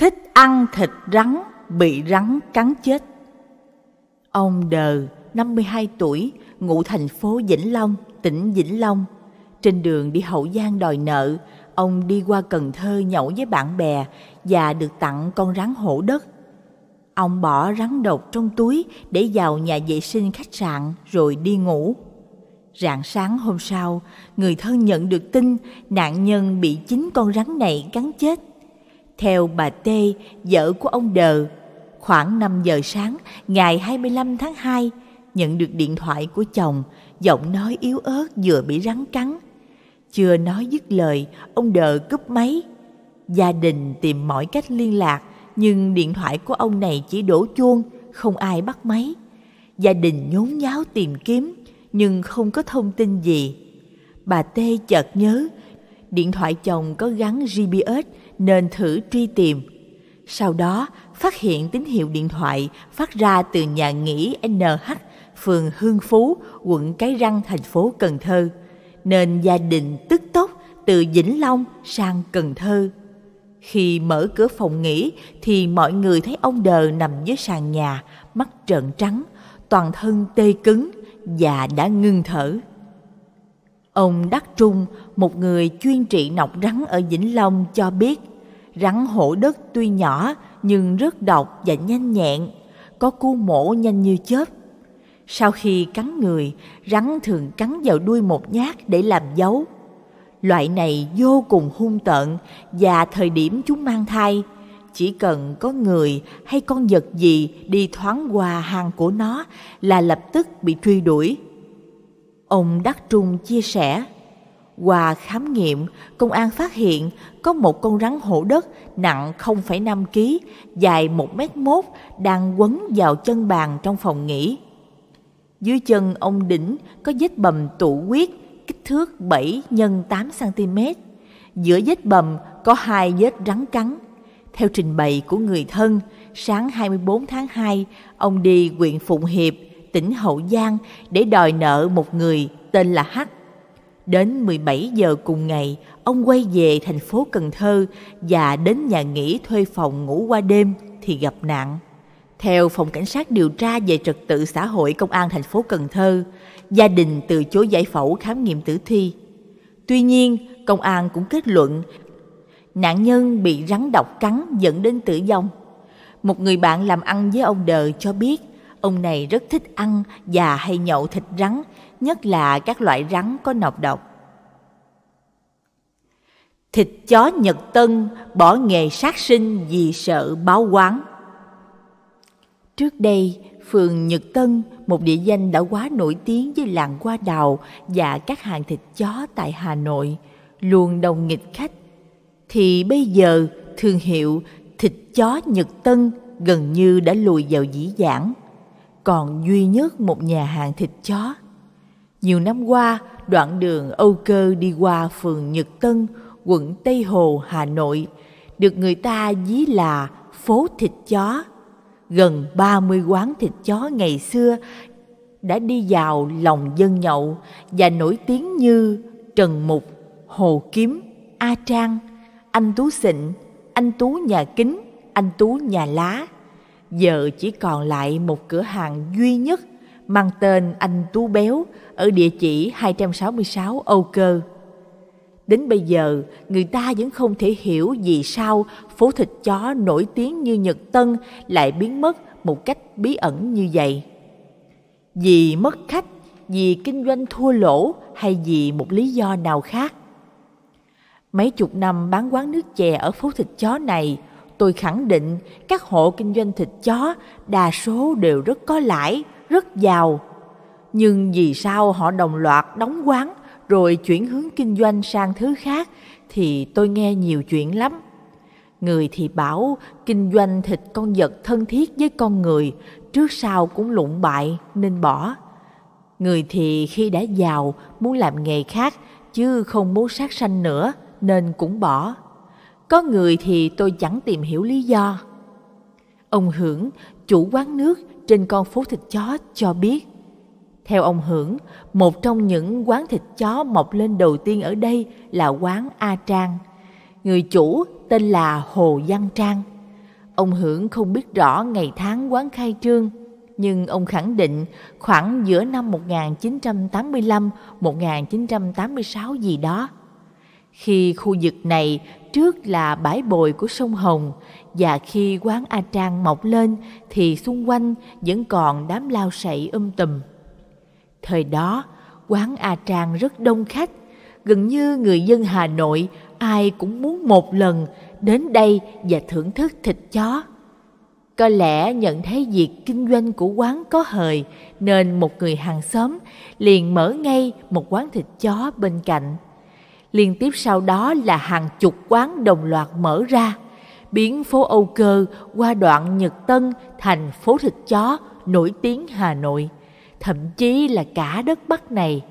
thích ăn thịt rắn bị rắn cắn chết. Ông Đờ, 52 tuổi, ngụ thành phố Vĩnh Long, tỉnh Vĩnh Long. Trên đường đi Hậu Giang đòi nợ, ông đi qua Cần Thơ nhậu với bạn bè và được tặng con rắn hổ đất. Ông bỏ rắn độc trong túi để vào nhà vệ sinh khách sạn rồi đi ngủ. Rạng sáng hôm sau, người thân nhận được tin nạn nhân bị chính con rắn này cắn chết theo bà T, vợ của ông Đờ, khoảng 5 giờ sáng ngày 25 tháng 2, nhận được điện thoại của chồng, giọng nói yếu ớt vừa bị rắn cắn. Chưa nói dứt lời, ông Đờ cúp máy. Gia đình tìm mọi cách liên lạc, nhưng điện thoại của ông này chỉ đổ chuông, không ai bắt máy. Gia đình nhốn nháo tìm kiếm, nhưng không có thông tin gì. Bà T chợt nhớ, điện thoại chồng có gắn GPS nên thử truy tìm. Sau đó, phát hiện tín hiệu điện thoại phát ra từ nhà nghỉ NH, phường Hương Phú, quận Cái Răng, thành phố Cần Thơ, nên gia đình tức tốc từ Vĩnh Long sang Cần Thơ. Khi mở cửa phòng nghỉ thì mọi người thấy ông Đờ nằm dưới sàn nhà, mắt trợn trắng, toàn thân tê cứng và đã ngưng thở. Ông Đắc Trung, một người chuyên trị nọc rắn ở Vĩnh Long cho biết Rắn hổ đất tuy nhỏ nhưng rất độc và nhanh nhẹn, có cú mổ nhanh như chớp. Sau khi cắn người, rắn thường cắn vào đuôi một nhát để làm dấu. Loại này vô cùng hung tợn và thời điểm chúng mang thai, chỉ cần có người hay con vật gì đi thoáng qua hàng của nó là lập tức bị truy đuổi. Ông Đắc Trung chia sẻ, qua khám nghiệm, công an phát hiện có một con rắn hổ đất nặng 0,5 kg, dài 1m1 đang quấn vào chân bàn trong phòng nghỉ. Dưới chân ông đỉnh có vết bầm tụ huyết kích thước 7 x 8 cm. Giữa vết bầm có hai vết rắn cắn. Theo trình bày của người thân, sáng 24 tháng 2, ông đi huyện Phụng Hiệp, tỉnh Hậu Giang để đòi nợ một người tên là Hắc Đến 17 giờ cùng ngày, ông quay về thành phố Cần Thơ và đến nhà nghỉ thuê phòng ngủ qua đêm thì gặp nạn. Theo Phòng Cảnh sát điều tra về trật tự xã hội Công an thành phố Cần Thơ, gia đình từ chối giải phẫu khám nghiệm tử thi. Tuy nhiên, công an cũng kết luận nạn nhân bị rắn độc cắn dẫn đến tử vong. Một người bạn làm ăn với ông Đờ cho biết ông này rất thích ăn và hay nhậu thịt rắn nhất là các loại rắn có nọc độc. Thịt chó Nhật Tân bỏ nghề sát sinh vì sợ báo quán. Trước đây, phường Nhật Tân, một địa danh đã quá nổi tiếng với làng qua đào và các hàng thịt chó tại Hà Nội, luôn đông nghịch khách. Thì bây giờ, thương hiệu thịt chó Nhật Tân gần như đã lùi vào dĩ dãn. Còn duy nhất một nhà hàng thịt chó nhiều năm qua, đoạn đường Âu Cơ đi qua phường Nhật Tân, quận Tây Hồ, Hà Nội, được người ta ví là phố thịt chó. Gần 30 quán thịt chó ngày xưa đã đi vào lòng dân nhậu và nổi tiếng như Trần Mục, Hồ Kiếm, A Trang, Anh Tú Xịn, Anh Tú Nhà Kính, Anh Tú Nhà Lá. Giờ chỉ còn lại một cửa hàng duy nhất mang tên Anh Tú Béo ở địa chỉ 266 Âu Cơ. Đến bây giờ, người ta vẫn không thể hiểu vì sao phố thịt chó nổi tiếng như Nhật Tân lại biến mất một cách bí ẩn như vậy. Vì mất khách, vì kinh doanh thua lỗ hay vì một lý do nào khác. Mấy chục năm bán quán nước chè ở phố thịt chó này, tôi khẳng định các hộ kinh doanh thịt chó đa số đều rất có lãi, rất giàu nhưng vì sao họ đồng loạt đóng quán rồi chuyển hướng kinh doanh sang thứ khác thì tôi nghe nhiều chuyện lắm. Người thì bảo kinh doanh thịt con vật thân thiết với con người trước sau cũng lụng bại nên bỏ. Người thì khi đã giàu muốn làm nghề khác chứ không muốn sát sanh nữa nên cũng bỏ. Có người thì tôi chẳng tìm hiểu lý do. Ông Hưởng, chủ quán nước trên con phố thịt chó cho biết theo ông Hưởng, một trong những quán thịt chó mọc lên đầu tiên ở đây là quán A Trang. Người chủ tên là Hồ Văn Trang. Ông Hưởng không biết rõ ngày tháng quán khai trương, nhưng ông khẳng định khoảng giữa năm 1985-1986 gì đó. Khi khu vực này trước là bãi bồi của sông Hồng và khi quán A Trang mọc lên thì xung quanh vẫn còn đám lao sậy um tùm. Thời đó, quán A Trang rất đông khách, gần như người dân Hà Nội ai cũng muốn một lần đến đây và thưởng thức thịt chó. Có lẽ nhận thấy việc kinh doanh của quán có hời nên một người hàng xóm liền mở ngay một quán thịt chó bên cạnh. Liên tiếp sau đó là hàng chục quán đồng loạt mở ra, biến phố Âu Cơ qua đoạn Nhật Tân thành phố thịt chó nổi tiếng Hà Nội thậm chí là cả đất Bắc này.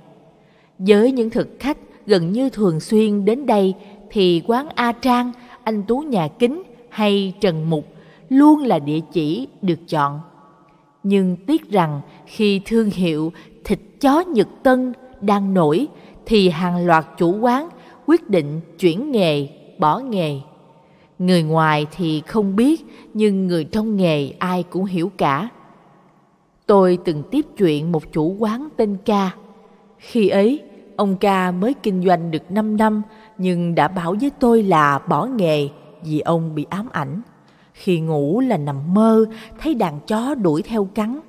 Với những thực khách gần như thường xuyên đến đây thì quán A Trang, Anh Tú Nhà Kính hay Trần Mục luôn là địa chỉ được chọn. Nhưng tiếc rằng khi thương hiệu thịt chó Nhật Tân đang nổi thì hàng loạt chủ quán quyết định chuyển nghề, bỏ nghề. Người ngoài thì không biết nhưng người trong nghề ai cũng hiểu cả Tôi từng tiếp chuyện một chủ quán tên Ca. Khi ấy, ông Ca mới kinh doanh được 5 năm nhưng đã bảo với tôi là bỏ nghề vì ông bị ám ảnh. Khi ngủ là nằm mơ, thấy đàn chó đuổi theo cắn.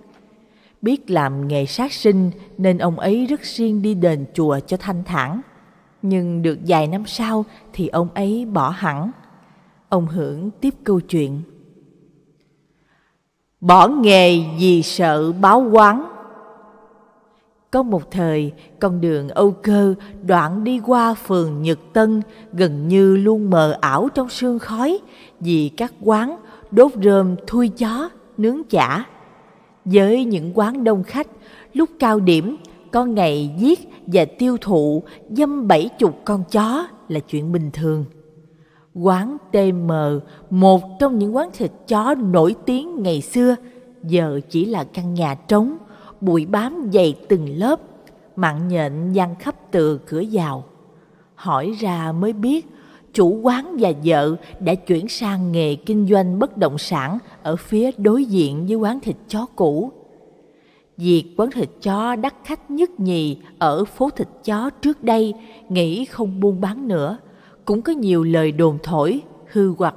Biết làm nghề sát sinh nên ông ấy rất siêng đi đền chùa cho thanh thản. Nhưng được vài năm sau thì ông ấy bỏ hẳn. Ông Hưởng tiếp câu chuyện bỏ nghề vì sợ báo quán. Có một thời, con đường Âu Cơ đoạn đi qua phường Nhật Tân gần như luôn mờ ảo trong sương khói vì các quán đốt rơm thui chó, nướng chả. Với những quán đông khách, lúc cao điểm, con ngày giết và tiêu thụ dâm bảy chục con chó là chuyện bình thường. Quán TM, một trong những quán thịt chó nổi tiếng ngày xưa, giờ chỉ là căn nhà trống, bụi bám dày từng lớp, mặn nhện giăng khắp từ cửa vào. Hỏi ra mới biết, chủ quán và vợ đã chuyển sang nghề kinh doanh bất động sản ở phía đối diện với quán thịt chó cũ. Việc quán thịt chó đắt khách nhất nhì ở phố thịt chó trước đây nghĩ không buôn bán nữa – cũng có nhiều lời đồn thổi, hư hoặc.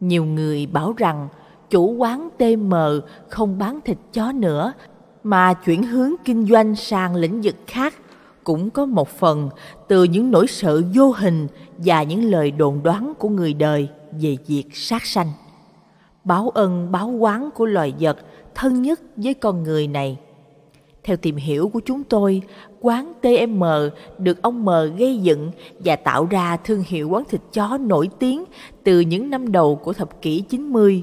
Nhiều người bảo rằng chủ quán TM không bán thịt chó nữa mà chuyển hướng kinh doanh sang lĩnh vực khác cũng có một phần từ những nỗi sợ vô hình và những lời đồn đoán của người đời về việc sát sanh. Báo ân báo quán của loài vật thân nhất với con người này theo tìm hiểu của chúng tôi, quán TM được ông M gây dựng và tạo ra thương hiệu quán thịt chó nổi tiếng từ những năm đầu của thập kỷ 90.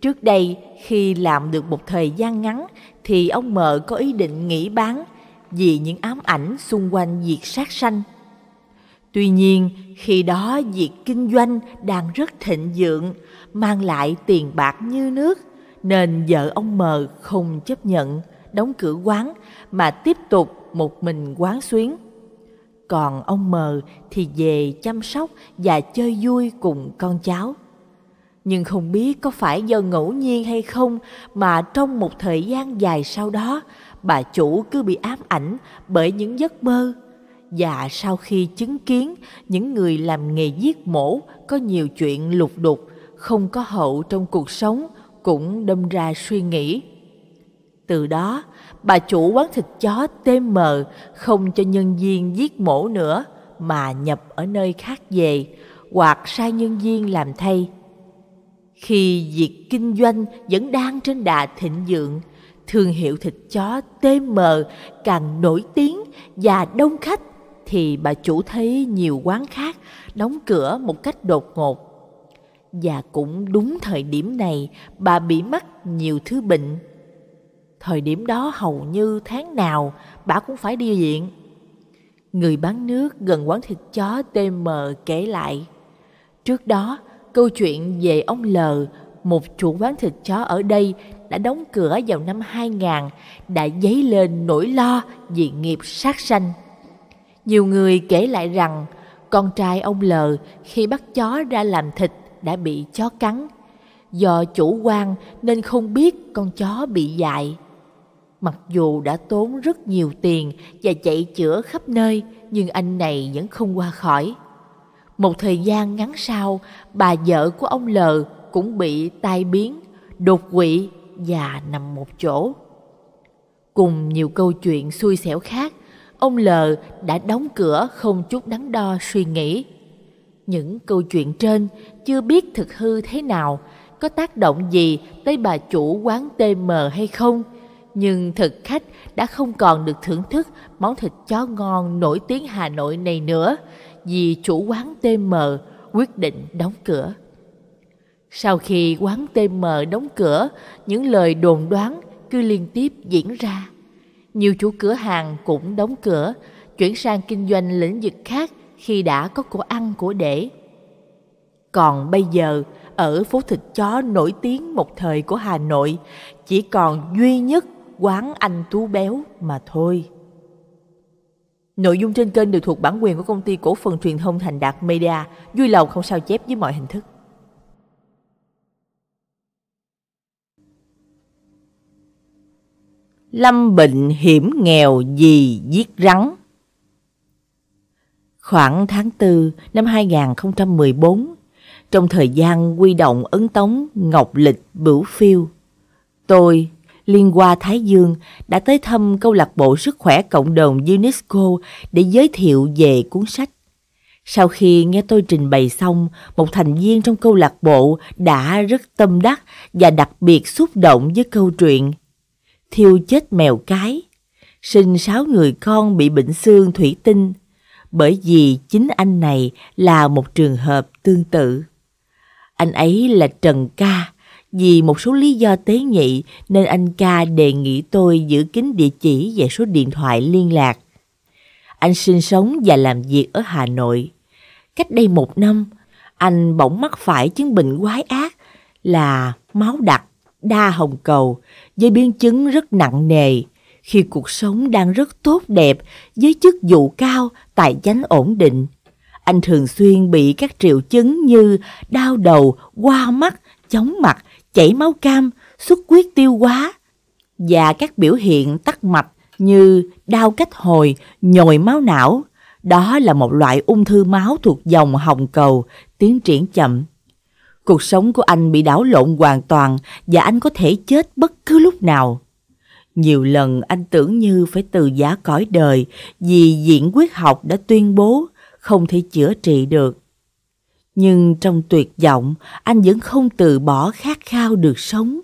Trước đây, khi làm được một thời gian ngắn thì ông M có ý định nghỉ bán vì những ám ảnh xung quanh việc sát sanh. Tuy nhiên, khi đó việc kinh doanh đang rất thịnh vượng, mang lại tiền bạc như nước, nên vợ ông M không chấp nhận – đóng cửa quán mà tiếp tục một mình quán xuyến. Còn ông mờ thì về chăm sóc và chơi vui cùng con cháu. Nhưng không biết có phải do ngẫu nhiên hay không mà trong một thời gian dài sau đó, bà chủ cứ bị ám ảnh bởi những giấc mơ. Và sau khi chứng kiến những người làm nghề giết mổ có nhiều chuyện lục đục, không có hậu trong cuộc sống cũng đâm ra suy nghĩ từ đó, bà chủ quán thịt chó Mờ không cho nhân viên giết mổ nữa mà nhập ở nơi khác về hoặc sai nhân viên làm thay. Khi việc kinh doanh vẫn đang trên đà thịnh vượng, thương hiệu thịt chó TM càng nổi tiếng và đông khách thì bà chủ thấy nhiều quán khác đóng cửa một cách đột ngột. Và cũng đúng thời điểm này bà bị mắc nhiều thứ bệnh thời điểm đó hầu như tháng nào bà cũng phải đi viện. Người bán nước gần quán thịt chó TM kể lại. Trước đó, câu chuyện về ông L, một chủ quán thịt chó ở đây đã đóng cửa vào năm 2000 đã dấy lên nỗi lo vì nghiệp sát sanh. Nhiều người kể lại rằng con trai ông L khi bắt chó ra làm thịt đã bị chó cắn. Do chủ quan nên không biết con chó bị dại. Mặc dù đã tốn rất nhiều tiền và chạy chữa khắp nơi, nhưng anh này vẫn không qua khỏi. Một thời gian ngắn sau, bà vợ của ông L cũng bị tai biến, đột quỵ và nằm một chỗ. Cùng nhiều câu chuyện xui xẻo khác, ông L đã đóng cửa không chút đắn đo suy nghĩ. Những câu chuyện trên chưa biết thực hư thế nào, có tác động gì tới bà chủ quán TM hay không – nhưng thực khách đã không còn được thưởng thức món thịt chó ngon nổi tiếng Hà Nội này nữa vì chủ quán TM quyết định đóng cửa. Sau khi quán TM đóng cửa, những lời đồn đoán cứ liên tiếp diễn ra. Nhiều chủ cửa hàng cũng đóng cửa, chuyển sang kinh doanh lĩnh vực khác khi đã có của ăn của để. Còn bây giờ, ở phố thịt chó nổi tiếng một thời của Hà Nội, chỉ còn duy nhất quán anh tú béo mà thôi. Nội dung trên kênh đều thuộc bản quyền của công ty cổ phần truyền thông Thành Đạt Media, vui lòng không sao chép với mọi hình thức. Lâm bệnh hiểm nghèo gì giết rắn Khoảng tháng 4 năm 2014, trong thời gian quy động ấn tống Ngọc Lịch Bửu Phiêu, tôi Liên Hoa Thái Dương đã tới thăm câu lạc bộ sức khỏe cộng đồng UNESCO để giới thiệu về cuốn sách. Sau khi nghe tôi trình bày xong, một thành viên trong câu lạc bộ đã rất tâm đắc và đặc biệt xúc động với câu chuyện Thiêu chết mèo cái, sinh sáu người con bị bệnh xương thủy tinh, bởi vì chính anh này là một trường hợp tương tự. Anh ấy là Trần Ca, vì một số lý do tế nhị nên anh ca đề nghị tôi giữ kín địa chỉ và số điện thoại liên lạc. Anh sinh sống và làm việc ở Hà Nội. Cách đây một năm, anh bỗng mắc phải chứng bệnh quái ác là máu đặc, đa hồng cầu với biến chứng rất nặng nề khi cuộc sống đang rất tốt đẹp với chức vụ cao, tài chánh ổn định. Anh thường xuyên bị các triệu chứng như đau đầu, qua mắt, chóng mặt chảy máu cam, xuất huyết tiêu hóa và các biểu hiện tắc mạch như đau cách hồi, nhồi máu não. Đó là một loại ung thư máu thuộc dòng hồng cầu, tiến triển chậm. Cuộc sống của anh bị đảo lộn hoàn toàn và anh có thể chết bất cứ lúc nào. Nhiều lần anh tưởng như phải từ giá cõi đời vì diễn quyết học đã tuyên bố không thể chữa trị được nhưng trong tuyệt vọng anh vẫn không từ bỏ khát khao được sống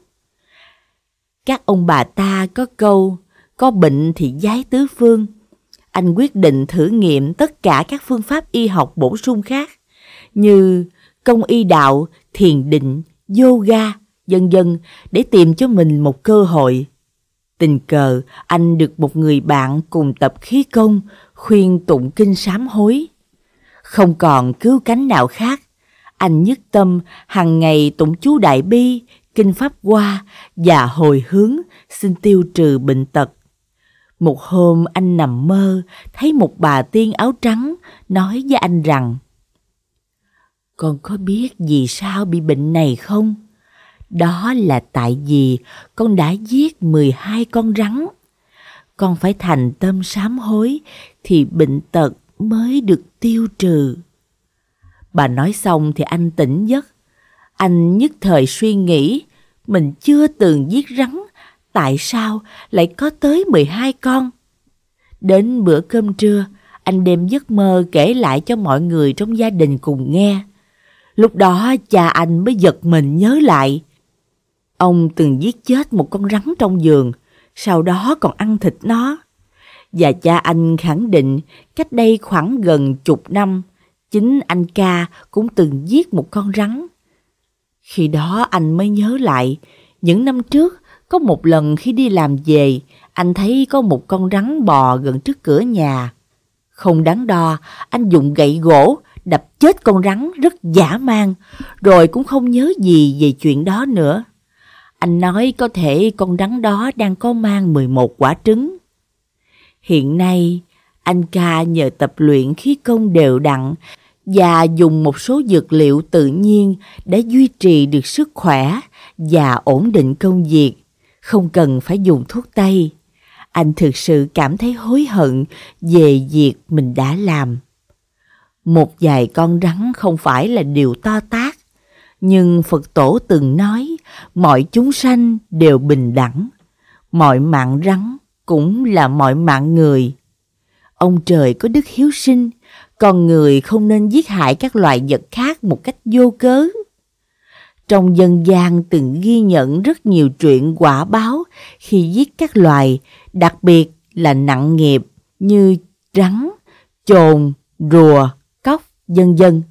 các ông bà ta có câu có bệnh thì giái tứ phương anh quyết định thử nghiệm tất cả các phương pháp y học bổ sung khác như công y đạo thiền định yoga vân vân để tìm cho mình một cơ hội tình cờ anh được một người bạn cùng tập khí công khuyên tụng kinh sám hối không còn cứu cánh nào khác anh nhất tâm hàng ngày tụng chú đại bi, kinh pháp hoa và hồi hướng xin tiêu trừ bệnh tật. Một hôm anh nằm mơ thấy một bà tiên áo trắng nói với anh rằng Con có biết vì sao bị bệnh này không? Đó là tại vì con đã giết 12 con rắn. Con phải thành tâm sám hối thì bệnh tật mới được tiêu trừ Bà nói xong thì anh tỉnh giấc. Anh nhất thời suy nghĩ, mình chưa từng giết rắn, tại sao lại có tới 12 con? Đến bữa cơm trưa, anh đem giấc mơ kể lại cho mọi người trong gia đình cùng nghe. Lúc đó cha anh mới giật mình nhớ lại. Ông từng giết chết một con rắn trong giường, sau đó còn ăn thịt nó. Và cha anh khẳng định cách đây khoảng gần chục năm, Chính anh ca cũng từng giết một con rắn. Khi đó anh mới nhớ lại, những năm trước có một lần khi đi làm về, anh thấy có một con rắn bò gần trước cửa nhà. Không đáng đo, anh dùng gậy gỗ đập chết con rắn rất dã man, rồi cũng không nhớ gì về chuyện đó nữa. Anh nói có thể con rắn đó đang có mang 11 quả trứng. Hiện nay, anh ca nhờ tập luyện khí công đều đặn và dùng một số dược liệu tự nhiên để duy trì được sức khỏe và ổn định công việc, không cần phải dùng thuốc tây. Anh thực sự cảm thấy hối hận về việc mình đã làm. Một vài con rắn không phải là điều to tát, nhưng Phật tổ từng nói mọi chúng sanh đều bình đẳng, mọi mạng rắn cũng là mọi mạng người. Ông trời có đức hiếu sinh, con người không nên giết hại các loài vật khác một cách vô cớ. Trong dân gian từng ghi nhận rất nhiều chuyện quả báo khi giết các loài, đặc biệt là nặng nghiệp như rắn, chồn, rùa, cóc, vân vân.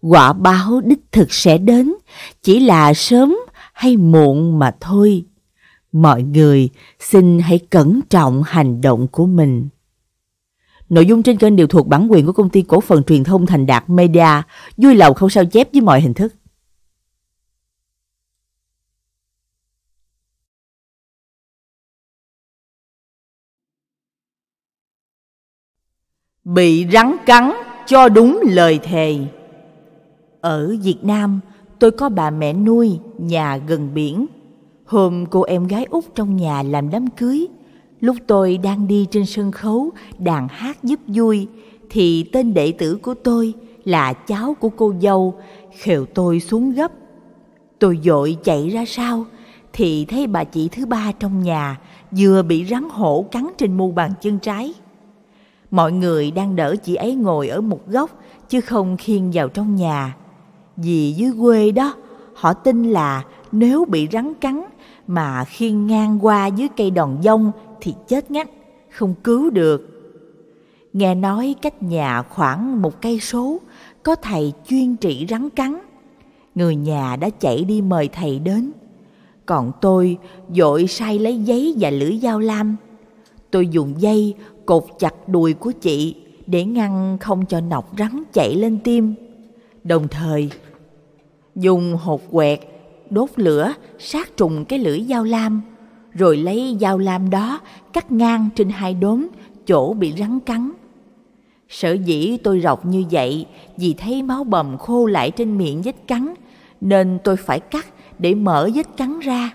Quả báo đích thực sẽ đến, chỉ là sớm hay muộn mà thôi. Mọi người xin hãy cẩn trọng hành động của mình. Nội dung trên kênh đều thuộc bản quyền của công ty cổ phần truyền thông Thành Đạt Media, vui lòng không sao chép với mọi hình thức. Bị rắn cắn cho đúng lời thề. Ở Việt Nam, tôi có bà mẹ nuôi, nhà gần biển. Hôm cô em gái út trong nhà làm đám cưới, Lúc tôi đang đi trên sân khấu đàn hát giúp vui thì tên đệ tử của tôi là cháu của cô dâu khều tôi xuống gấp. Tôi vội chạy ra sau thì thấy bà chị thứ ba trong nhà vừa bị rắn hổ cắn trên mu bàn chân trái. Mọi người đang đỡ chị ấy ngồi ở một góc chứ không khiêng vào trong nhà. Vì dưới quê đó, họ tin là nếu bị rắn cắn mà khiêng ngang qua dưới cây đòn dông thì chết ngắt, không cứu được. Nghe nói cách nhà khoảng một cây số, có thầy chuyên trị rắn cắn. Người nhà đã chạy đi mời thầy đến. Còn tôi dội sai lấy giấy và lưỡi dao lam. Tôi dùng dây cột chặt đùi của chị để ngăn không cho nọc rắn chạy lên tim. Đồng thời, dùng hột quẹt đốt lửa sát trùng cái lưỡi dao lam rồi lấy dao lam đó cắt ngang trên hai đốm chỗ bị rắn cắn. Sở dĩ tôi rọc như vậy vì thấy máu bầm khô lại trên miệng vết cắn nên tôi phải cắt để mở vết cắn ra.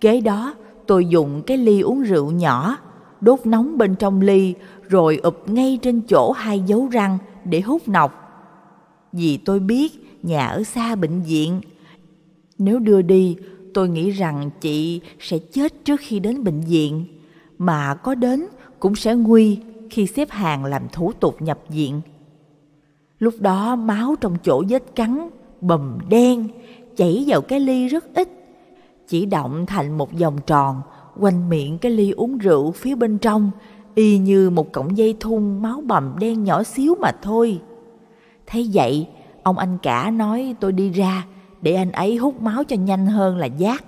Kế đó tôi dùng cái ly uống rượu nhỏ đốt nóng bên trong ly rồi ụp ngay trên chỗ hai dấu răng để hút nọc. Vì tôi biết nhà ở xa bệnh viện, nếu đưa đi tôi nghĩ rằng chị sẽ chết trước khi đến bệnh viện, mà có đến cũng sẽ nguy khi xếp hàng làm thủ tục nhập viện. Lúc đó máu trong chỗ vết cắn, bầm đen, chảy vào cái ly rất ít, chỉ động thành một vòng tròn quanh miệng cái ly uống rượu phía bên trong, y như một cọng dây thun máu bầm đen nhỏ xíu mà thôi. Thấy vậy, ông anh cả nói tôi đi ra, để anh ấy hút máu cho nhanh hơn là giác.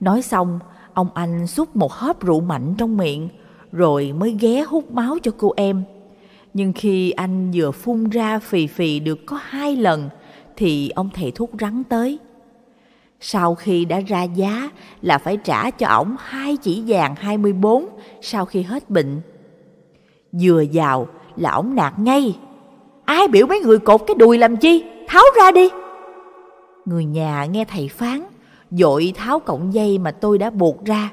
Nói xong, ông anh xúc một hớp rượu mạnh trong miệng, rồi mới ghé hút máu cho cô em. Nhưng khi anh vừa phun ra phì phì được có hai lần, thì ông thầy thuốc rắn tới. Sau khi đã ra giá là phải trả cho ổng hai chỉ vàng 24 sau khi hết bệnh. Vừa vào là ổng nạt ngay. Ai biểu mấy người cột cái đùi làm chi? Tháo ra đi! Người nhà nghe thầy phán, vội tháo cọng dây mà tôi đã buộc ra.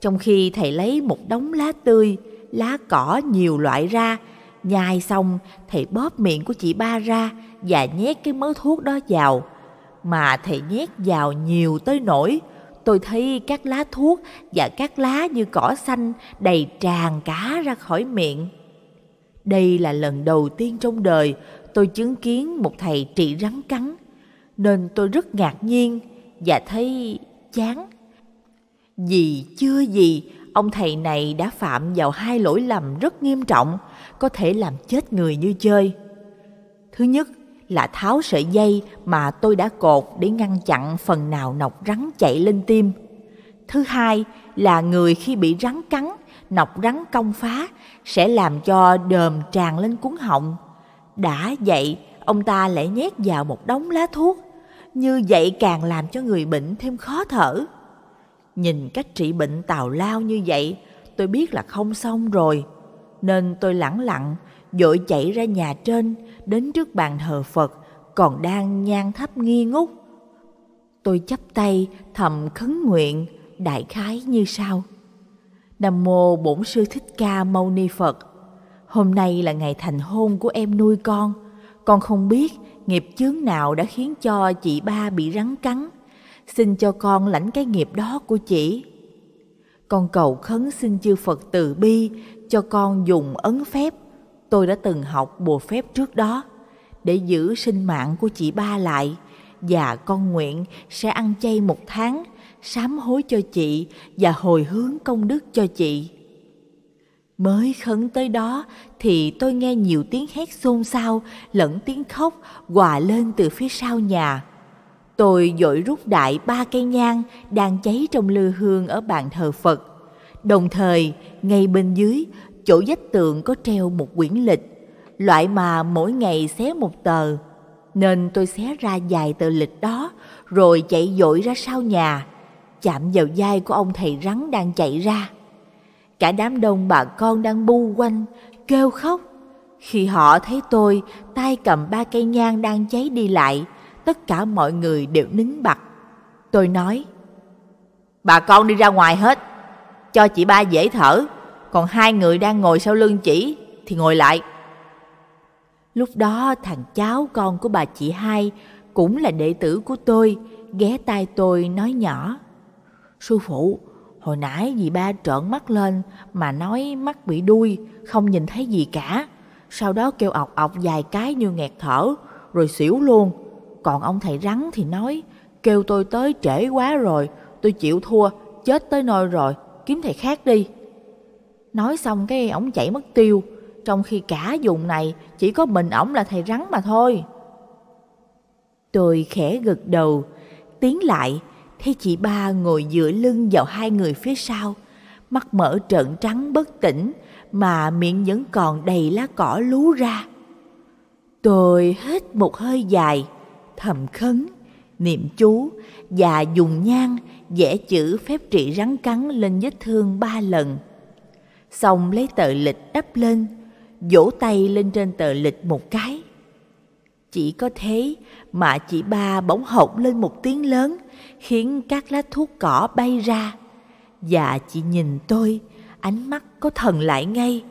Trong khi thầy lấy một đống lá tươi, lá cỏ nhiều loại ra, nhai xong thầy bóp miệng của chị ba ra và nhét cái mớ thuốc đó vào. Mà thầy nhét vào nhiều tới nỗi tôi thấy các lá thuốc và các lá như cỏ xanh đầy tràn cả ra khỏi miệng. Đây là lần đầu tiên trong đời tôi chứng kiến một thầy trị rắn cắn nên tôi rất ngạc nhiên và thấy chán. Vì chưa gì, ông thầy này đã phạm vào hai lỗi lầm rất nghiêm trọng, có thể làm chết người như chơi. Thứ nhất là tháo sợi dây mà tôi đã cột để ngăn chặn phần nào nọc rắn chạy lên tim. Thứ hai là người khi bị rắn cắn, nọc rắn công phá sẽ làm cho đờm tràn lên cuốn họng. Đã vậy, ông ta lại nhét vào một đống lá thuốc như vậy càng làm cho người bệnh thêm khó thở. Nhìn cách trị bệnh tào lao như vậy, tôi biết là không xong rồi, nên tôi lẳng lặng, dội chạy ra nhà trên, đến trước bàn thờ Phật, còn đang nhang thắp nghi ngút. Tôi chắp tay thầm khấn nguyện, đại khái như sau. Nam mô Bổn sư Thích Ca Mâu Ni Phật. Hôm nay là ngày thành hôn của em nuôi con, con không biết nghiệp chướng nào đã khiến cho chị ba bị rắn cắn, xin cho con lãnh cái nghiệp đó của chị. Con cầu khấn xin chư Phật từ bi cho con dùng ấn phép tôi đã từng học bùa phép trước đó để giữ sinh mạng của chị ba lại và con nguyện sẽ ăn chay một tháng sám hối cho chị và hồi hướng công đức cho chị Mới khấn tới đó thì tôi nghe nhiều tiếng hét xôn xao lẫn tiếng khóc hòa lên từ phía sau nhà. Tôi dội rút đại ba cây nhang đang cháy trong lư hương ở bàn thờ Phật. Đồng thời, ngay bên dưới, chỗ vách tượng có treo một quyển lịch, loại mà mỗi ngày xé một tờ. Nên tôi xé ra dài tờ lịch đó, rồi chạy dội ra sau nhà, chạm vào vai của ông thầy rắn đang chạy ra. Cả đám đông bà con đang bu quanh, kêu khóc. Khi họ thấy tôi, tay cầm ba cây nhang đang cháy đi lại, tất cả mọi người đều nín bặt. Tôi nói, bà con đi ra ngoài hết, cho chị ba dễ thở, còn hai người đang ngồi sau lưng chỉ thì ngồi lại. Lúc đó thằng cháu con của bà chị hai cũng là đệ tử của tôi, ghé tai tôi nói nhỏ. Sư phụ, Hồi nãy dì ba trợn mắt lên mà nói mắt bị đuôi, không nhìn thấy gì cả. Sau đó kêu ọc ọc vài cái như nghẹt thở, rồi xỉu luôn. Còn ông thầy rắn thì nói, kêu tôi tới trễ quá rồi, tôi chịu thua, chết tới nơi rồi, kiếm thầy khác đi. Nói xong cái ổng chảy mất tiêu, trong khi cả vùng này chỉ có mình ổng là thầy rắn mà thôi. Tôi khẽ gật đầu, tiến lại, thấy chị ba ngồi dựa lưng vào hai người phía sau, mắt mở trợn trắng bất tỉnh mà miệng vẫn còn đầy lá cỏ lú ra. Tôi hít một hơi dài, thầm khấn, niệm chú và dùng nhang vẽ chữ phép trị rắn cắn lên vết thương ba lần. Xong lấy tờ lịch đắp lên, vỗ tay lên trên tờ lịch một cái. Chỉ có thế mà chị ba bỗng hộc lên một tiếng lớn, khiến các lá thuốc cỏ bay ra và chị nhìn tôi ánh mắt có thần lại ngay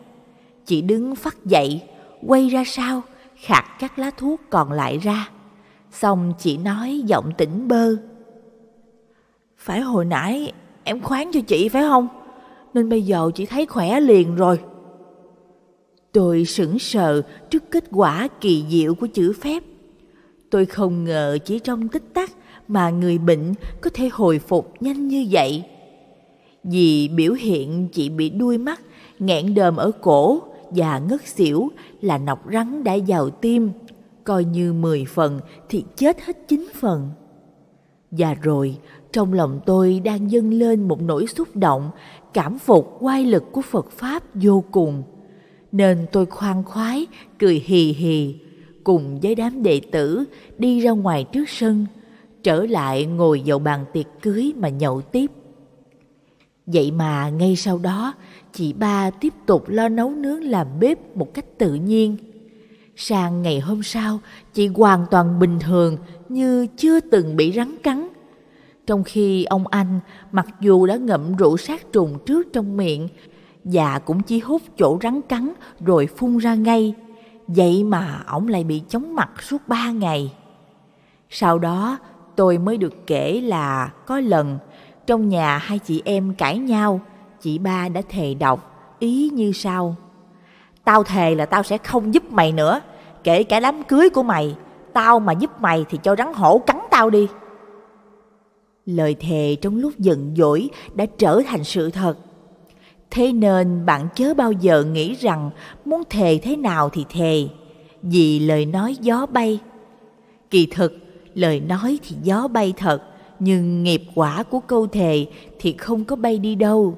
chị đứng phát dậy quay ra sau khạc các lá thuốc còn lại ra xong chị nói giọng tỉnh bơ phải hồi nãy em khoán cho chị phải không nên bây giờ chị thấy khỏe liền rồi tôi sững sờ trước kết quả kỳ diệu của chữ phép tôi không ngờ chỉ trong tích tắc mà người bệnh có thể hồi phục nhanh như vậy. Vì biểu hiện chị bị đuôi mắt, nghẹn đờm ở cổ và ngất xỉu là nọc rắn đã vào tim, coi như 10 phần thì chết hết 9 phần. Và rồi, trong lòng tôi đang dâng lên một nỗi xúc động, cảm phục oai lực của Phật Pháp vô cùng. Nên tôi khoan khoái, cười hì hì, cùng với đám đệ tử đi ra ngoài trước sân trở lại ngồi vào bàn tiệc cưới mà nhậu tiếp. Vậy mà ngay sau đó, chị ba tiếp tục lo nấu nướng làm bếp một cách tự nhiên. Sang ngày hôm sau, chị hoàn toàn bình thường như chưa từng bị rắn cắn. Trong khi ông anh, mặc dù đã ngậm rượu sát trùng trước trong miệng, và cũng chỉ hút chỗ rắn cắn rồi phun ra ngay. Vậy mà ổng lại bị chóng mặt suốt ba ngày. Sau đó, tôi mới được kể là có lần trong nhà hai chị em cãi nhau, chị ba đã thề đọc ý như sau. Tao thề là tao sẽ không giúp mày nữa, kể cả đám cưới của mày, tao mà giúp mày thì cho rắn hổ cắn tao đi. Lời thề trong lúc giận dỗi đã trở thành sự thật. Thế nên bạn chớ bao giờ nghĩ rằng muốn thề thế nào thì thề, vì lời nói gió bay. Kỳ thực lời nói thì gió bay thật, nhưng nghiệp quả của câu thề thì không có bay đi đâu.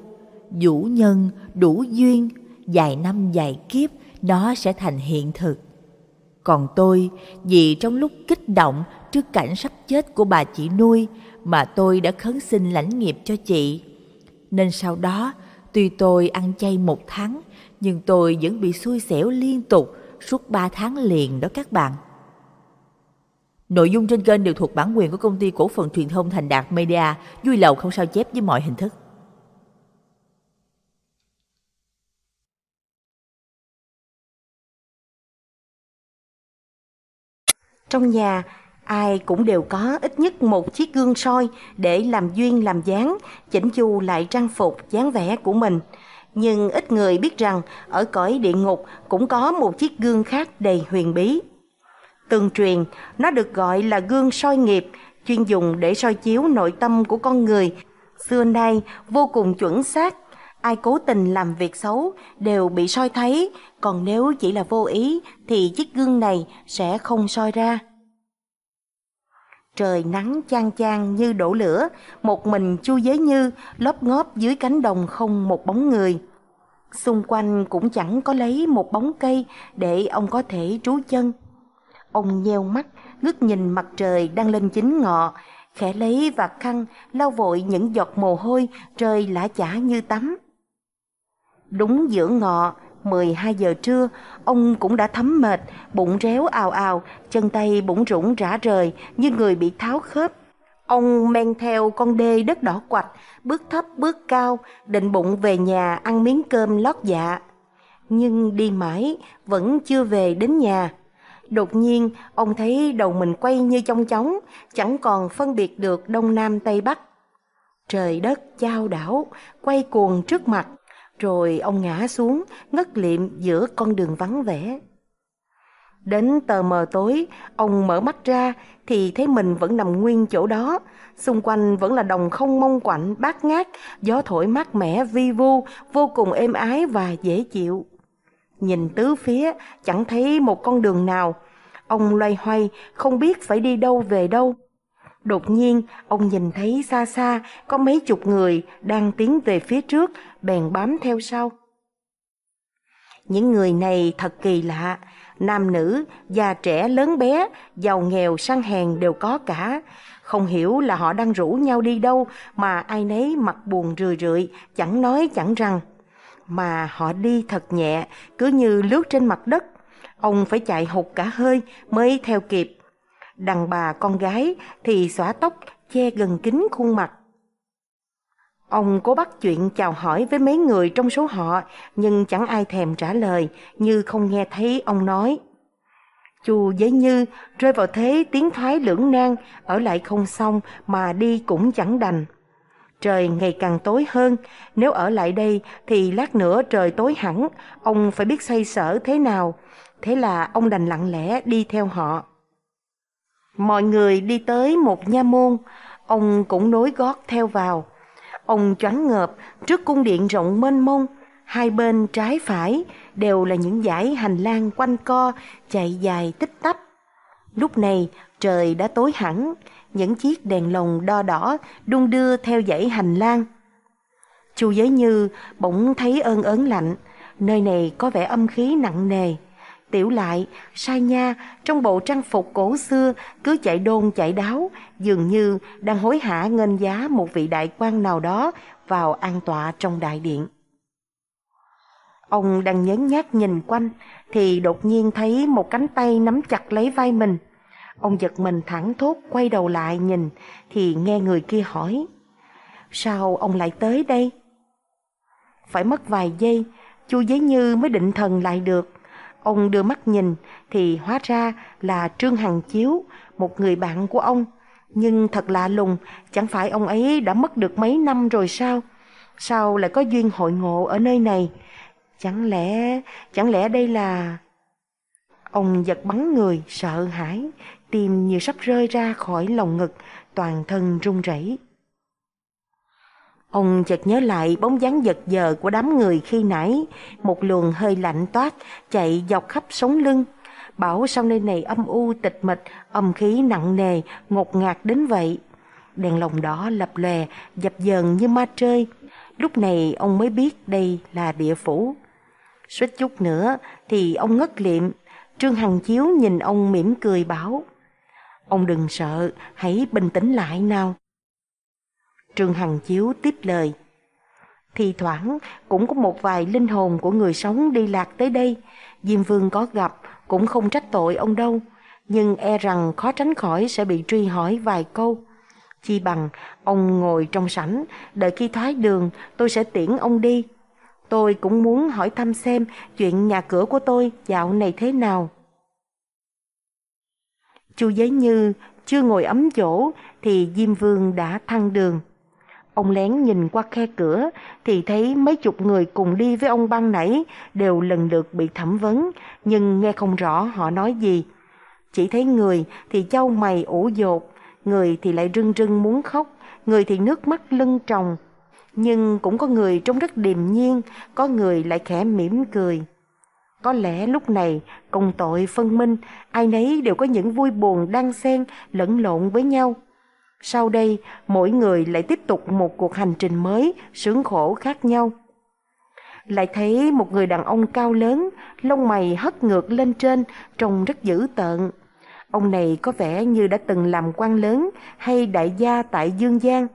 Vũ nhân, đủ duyên, dài năm dài kiếp nó sẽ thành hiện thực. Còn tôi, vì trong lúc kích động trước cảnh sắp chết của bà chị nuôi mà tôi đã khấn xin lãnh nghiệp cho chị. Nên sau đó, tuy tôi ăn chay một tháng, nhưng tôi vẫn bị xui xẻo liên tục suốt ba tháng liền đó các bạn. Nội dung trên kênh đều thuộc bản quyền của công ty cổ phần truyền thông Thành Đạt Media, vui lầu không sao chép với mọi hình thức. Trong nhà, ai cũng đều có ít nhất một chiếc gương soi để làm duyên làm dáng, chỉnh chu lại trang phục, dáng vẻ của mình. Nhưng ít người biết rằng ở cõi địa ngục cũng có một chiếc gương khác đầy huyền bí. Tương truyền, nó được gọi là gương soi nghiệp, chuyên dùng để soi chiếu nội tâm của con người. Xưa nay, vô cùng chuẩn xác. Ai cố tình làm việc xấu đều bị soi thấy, còn nếu chỉ là vô ý thì chiếc gương này sẽ không soi ra. Trời nắng chang chang như đổ lửa, một mình Chu Giới Như lóp ngóp dưới cánh đồng không một bóng người. Xung quanh cũng chẳng có lấy một bóng cây để ông có thể trú chân. Ông nheo mắt, ngước nhìn mặt trời đang lên chính ngọ, khẽ lấy và khăn lau vội những giọt mồ hôi rơi lã chả như tắm. Đúng giữa ngọ, 12 giờ trưa, ông cũng đã thấm mệt, bụng réo ào ào, chân tay bụng rủng rã rời như người bị tháo khớp. Ông men theo con đê đất đỏ quạch, bước thấp bước cao, định bụng về nhà ăn miếng cơm lót dạ. Nhưng đi mãi, vẫn chưa về đến nhà. Đột nhiên, ông thấy đầu mình quay như trong chóng, chẳng còn phân biệt được đông nam tây bắc. Trời đất chao đảo, quay cuồng trước mặt, rồi ông ngã xuống, ngất liệm giữa con đường vắng vẻ. Đến tờ mờ tối, ông mở mắt ra thì thấy mình vẫn nằm nguyên chỗ đó. Xung quanh vẫn là đồng không mông quạnh, bát ngát, gió thổi mát mẻ, vi vu, vô cùng êm ái và dễ chịu. Nhìn tứ phía, chẳng thấy một con đường nào. Ông loay hoay, không biết phải đi đâu về đâu. Đột nhiên, ông nhìn thấy xa xa có mấy chục người đang tiến về phía trước, bèn bám theo sau. Những người này thật kỳ lạ, nam nữ, già trẻ lớn bé, giàu nghèo sang hèn đều có cả. Không hiểu là họ đang rủ nhau đi đâu mà ai nấy mặt buồn rười rượi, chẳng nói chẳng rằng mà họ đi thật nhẹ, cứ như lướt trên mặt đất. Ông phải chạy hụt cả hơi mới theo kịp. Đàn bà con gái thì xóa tóc che gần kín khuôn mặt. Ông cố bắt chuyện chào hỏi với mấy người trong số họ, nhưng chẳng ai thèm trả lời, như không nghe thấy ông nói. Chu Giới Như rơi vào thế tiến thoái lưỡng nan, ở lại không xong mà đi cũng chẳng đành. Trời ngày càng tối hơn, nếu ở lại đây thì lát nữa trời tối hẳn, ông phải biết xoay sở thế nào. Thế là ông đành lặng lẽ đi theo họ. Mọi người đi tới một nha môn, ông cũng nối gót theo vào. Ông choáng ngợp trước cung điện rộng mênh mông, hai bên trái phải đều là những dải hành lang quanh co chạy dài tích tắp. Lúc này trời đã tối hẳn, những chiếc đèn lồng đo đỏ đung đưa theo dãy hành lang. Chu Giới Như bỗng thấy ơn ớn lạnh, nơi này có vẻ âm khí nặng nề. Tiểu lại, sai nha, trong bộ trang phục cổ xưa cứ chạy đôn chạy đáo, dường như đang hối hả nghênh giá một vị đại quan nào đó vào an tọa trong đại điện. Ông đang nhấn nhát nhìn quanh thì đột nhiên thấy một cánh tay nắm chặt lấy vai mình. Ông giật mình thẳng thốt quay đầu lại nhìn thì nghe người kia hỏi. Sao ông lại tới đây? Phải mất vài giây, chu Giấy Như mới định thần lại được. Ông đưa mắt nhìn thì hóa ra là Trương Hằng Chiếu, một người bạn của ông. Nhưng thật lạ lùng, chẳng phải ông ấy đã mất được mấy năm rồi sao? Sao lại có duyên hội ngộ ở nơi này? Chẳng lẽ, chẳng lẽ đây là... Ông giật bắn người, sợ hãi, tim như sắp rơi ra khỏi lồng ngực, toàn thân run rẩy. Ông chợt nhớ lại bóng dáng giật giờ của đám người khi nãy, một luồng hơi lạnh toát chạy dọc khắp sống lưng. Bảo sau nơi này âm u tịch mịch, âm khí nặng nề, ngột ngạt đến vậy. Đèn lồng đỏ lập lè, dập dờn như ma chơi. Lúc này ông mới biết đây là địa phủ. Suýt chút nữa thì ông ngất liệm, Trương Hằng Chiếu nhìn ông mỉm cười bảo. Ông đừng sợ, hãy bình tĩnh lại nào. Trương Hằng Chiếu tiếp lời. Thì thoảng cũng có một vài linh hồn của người sống đi lạc tới đây. Diêm Vương có gặp cũng không trách tội ông đâu. Nhưng e rằng khó tránh khỏi sẽ bị truy hỏi vài câu. Chi bằng ông ngồi trong sảnh, đợi khi thoái đường tôi sẽ tiễn ông đi. Tôi cũng muốn hỏi thăm xem chuyện nhà cửa của tôi dạo này thế nào. Chu Giới Như chưa ngồi ấm chỗ thì Diêm Vương đã thăng đường. Ông lén nhìn qua khe cửa thì thấy mấy chục người cùng đi với ông ban nãy đều lần lượt bị thẩm vấn nhưng nghe không rõ họ nói gì. Chỉ thấy người thì châu mày ủ dột, người thì lại rưng rưng muốn khóc, người thì nước mắt lưng tròng. Nhưng cũng có người trông rất điềm nhiên, có người lại khẽ mỉm cười. Có lẽ lúc này công tội phân minh, ai nấy đều có những vui buồn đan xen lẫn lộn với nhau. Sau đây, mỗi người lại tiếp tục một cuộc hành trình mới, sướng khổ khác nhau. Lại thấy một người đàn ông cao lớn, lông mày hất ngược lên trên, trông rất dữ tợn. Ông này có vẻ như đã từng làm quan lớn hay đại gia tại Dương Giang.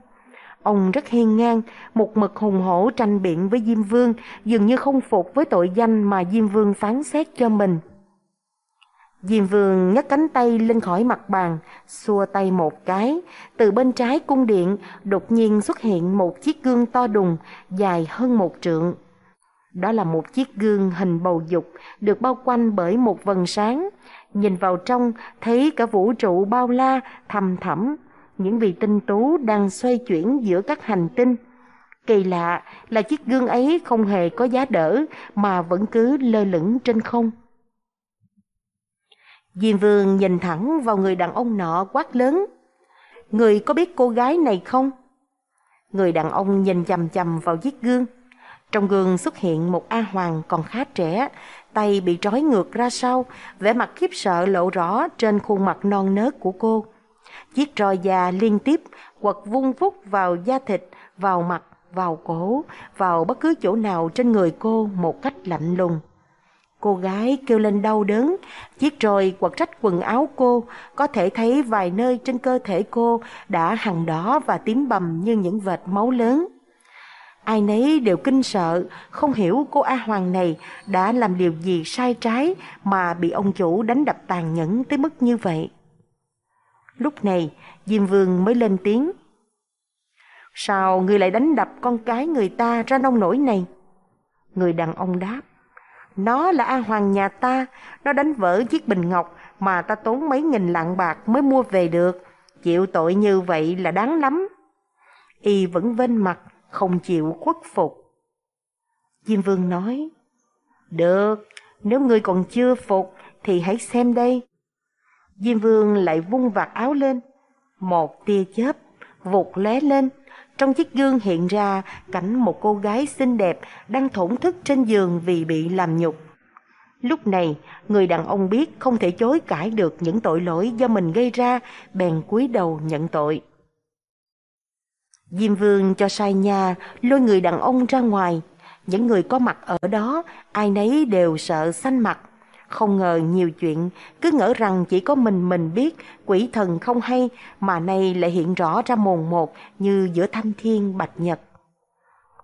Ông rất hiên ngang, một mực hùng hổ tranh biện với Diêm Vương, dường như không phục với tội danh mà Diêm Vương phán xét cho mình. Diêm Vương nhấc cánh tay lên khỏi mặt bàn, xua tay một cái. Từ bên trái cung điện, đột nhiên xuất hiện một chiếc gương to đùng, dài hơn một trượng. Đó là một chiếc gương hình bầu dục, được bao quanh bởi một vần sáng. Nhìn vào trong, thấy cả vũ trụ bao la, thầm thẳm, những vị tinh tú đang xoay chuyển giữa các hành tinh. Kỳ lạ là chiếc gương ấy không hề có giá đỡ mà vẫn cứ lơ lửng trên không. Diêm Vương nhìn thẳng vào người đàn ông nọ quát lớn. Người có biết cô gái này không? Người đàn ông nhìn chầm chầm vào chiếc gương. Trong gương xuất hiện một A Hoàng còn khá trẻ, tay bị trói ngược ra sau, vẻ mặt khiếp sợ lộ rõ trên khuôn mặt non nớt của cô. Chiếc roi da liên tiếp quật vung vút vào da thịt, vào mặt, vào cổ, vào bất cứ chỗ nào trên người cô một cách lạnh lùng. Cô gái kêu lên đau đớn, chiếc roi quật rách quần áo cô, có thể thấy vài nơi trên cơ thể cô đã hằn đỏ và tím bầm như những vệt máu lớn. Ai nấy đều kinh sợ, không hiểu cô A Hoàng này đã làm điều gì sai trái mà bị ông chủ đánh đập tàn nhẫn tới mức như vậy. Lúc này, Diêm Vương mới lên tiếng. Sao người lại đánh đập con cái người ta ra nông nổi này? Người đàn ông đáp. Nó là A Hoàng nhà ta, nó đánh vỡ chiếc bình ngọc mà ta tốn mấy nghìn lạng bạc mới mua về được. Chịu tội như vậy là đáng lắm. Y vẫn vên mặt, không chịu khuất phục. Diêm Vương nói, Được, nếu ngươi còn chưa phục thì hãy xem đây, Diêm Vương lại vung vạt áo lên, một tia chớp vụt lóe lên, trong chiếc gương hiện ra cảnh một cô gái xinh đẹp đang thổn thức trên giường vì bị làm nhục. Lúc này, người đàn ông biết không thể chối cãi được những tội lỗi do mình gây ra, bèn cúi đầu nhận tội. Diêm Vương cho sai nhà lôi người đàn ông ra ngoài, những người có mặt ở đó ai nấy đều sợ xanh mặt không ngờ nhiều chuyện, cứ ngỡ rằng chỉ có mình mình biết, quỷ thần không hay, mà nay lại hiện rõ ra mồn một như giữa thanh thiên bạch nhật.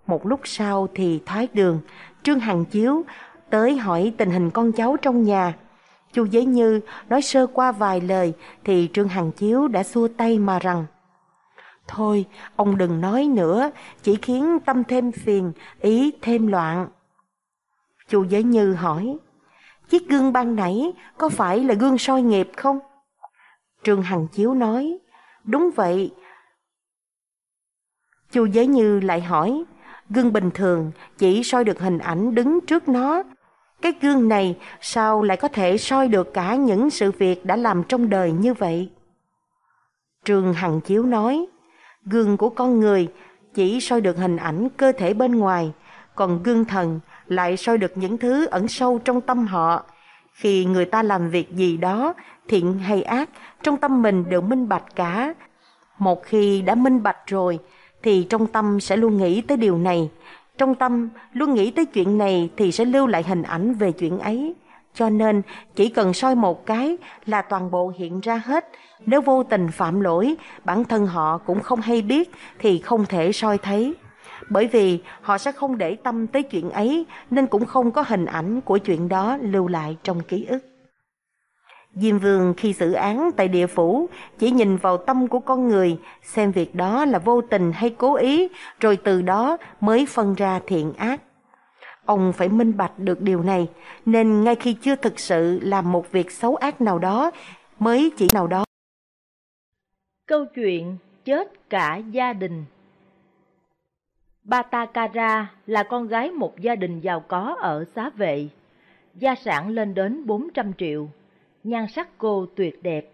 Một lúc sau thì thoái đường, Trương Hằng Chiếu tới hỏi tình hình con cháu trong nhà. Chu Giới Như nói sơ qua vài lời thì Trương Hằng Chiếu đã xua tay mà rằng Thôi, ông đừng nói nữa, chỉ khiến tâm thêm phiền, ý thêm loạn. Chu Giới Như hỏi chiếc gương ban nãy có phải là gương soi nghiệp không? Trường Hằng Chiếu nói, đúng vậy. Chu Giới Như lại hỏi, gương bình thường chỉ soi được hình ảnh đứng trước nó. Cái gương này sao lại có thể soi được cả những sự việc đã làm trong đời như vậy? Trường Hằng Chiếu nói, gương của con người chỉ soi được hình ảnh cơ thể bên ngoài, còn gương thần lại soi được những thứ ẩn sâu trong tâm họ. Khi người ta làm việc gì đó, thiện hay ác, trong tâm mình đều minh bạch cả. Một khi đã minh bạch rồi, thì trong tâm sẽ luôn nghĩ tới điều này. Trong tâm luôn nghĩ tới chuyện này thì sẽ lưu lại hình ảnh về chuyện ấy. Cho nên chỉ cần soi một cái là toàn bộ hiện ra hết. Nếu vô tình phạm lỗi, bản thân họ cũng không hay biết thì không thể soi thấy bởi vì họ sẽ không để tâm tới chuyện ấy nên cũng không có hình ảnh của chuyện đó lưu lại trong ký ức. Diêm Vương khi xử án tại địa phủ chỉ nhìn vào tâm của con người, xem việc đó là vô tình hay cố ý, rồi từ đó mới phân ra thiện ác. Ông phải minh bạch được điều này, nên ngay khi chưa thực sự làm một việc xấu ác nào đó, mới chỉ nào đó. Câu chuyện chết cả gia đình Batakara là con gái một gia đình giàu có ở xá vệ. Gia sản lên đến 400 triệu. Nhan sắc cô tuyệt đẹp.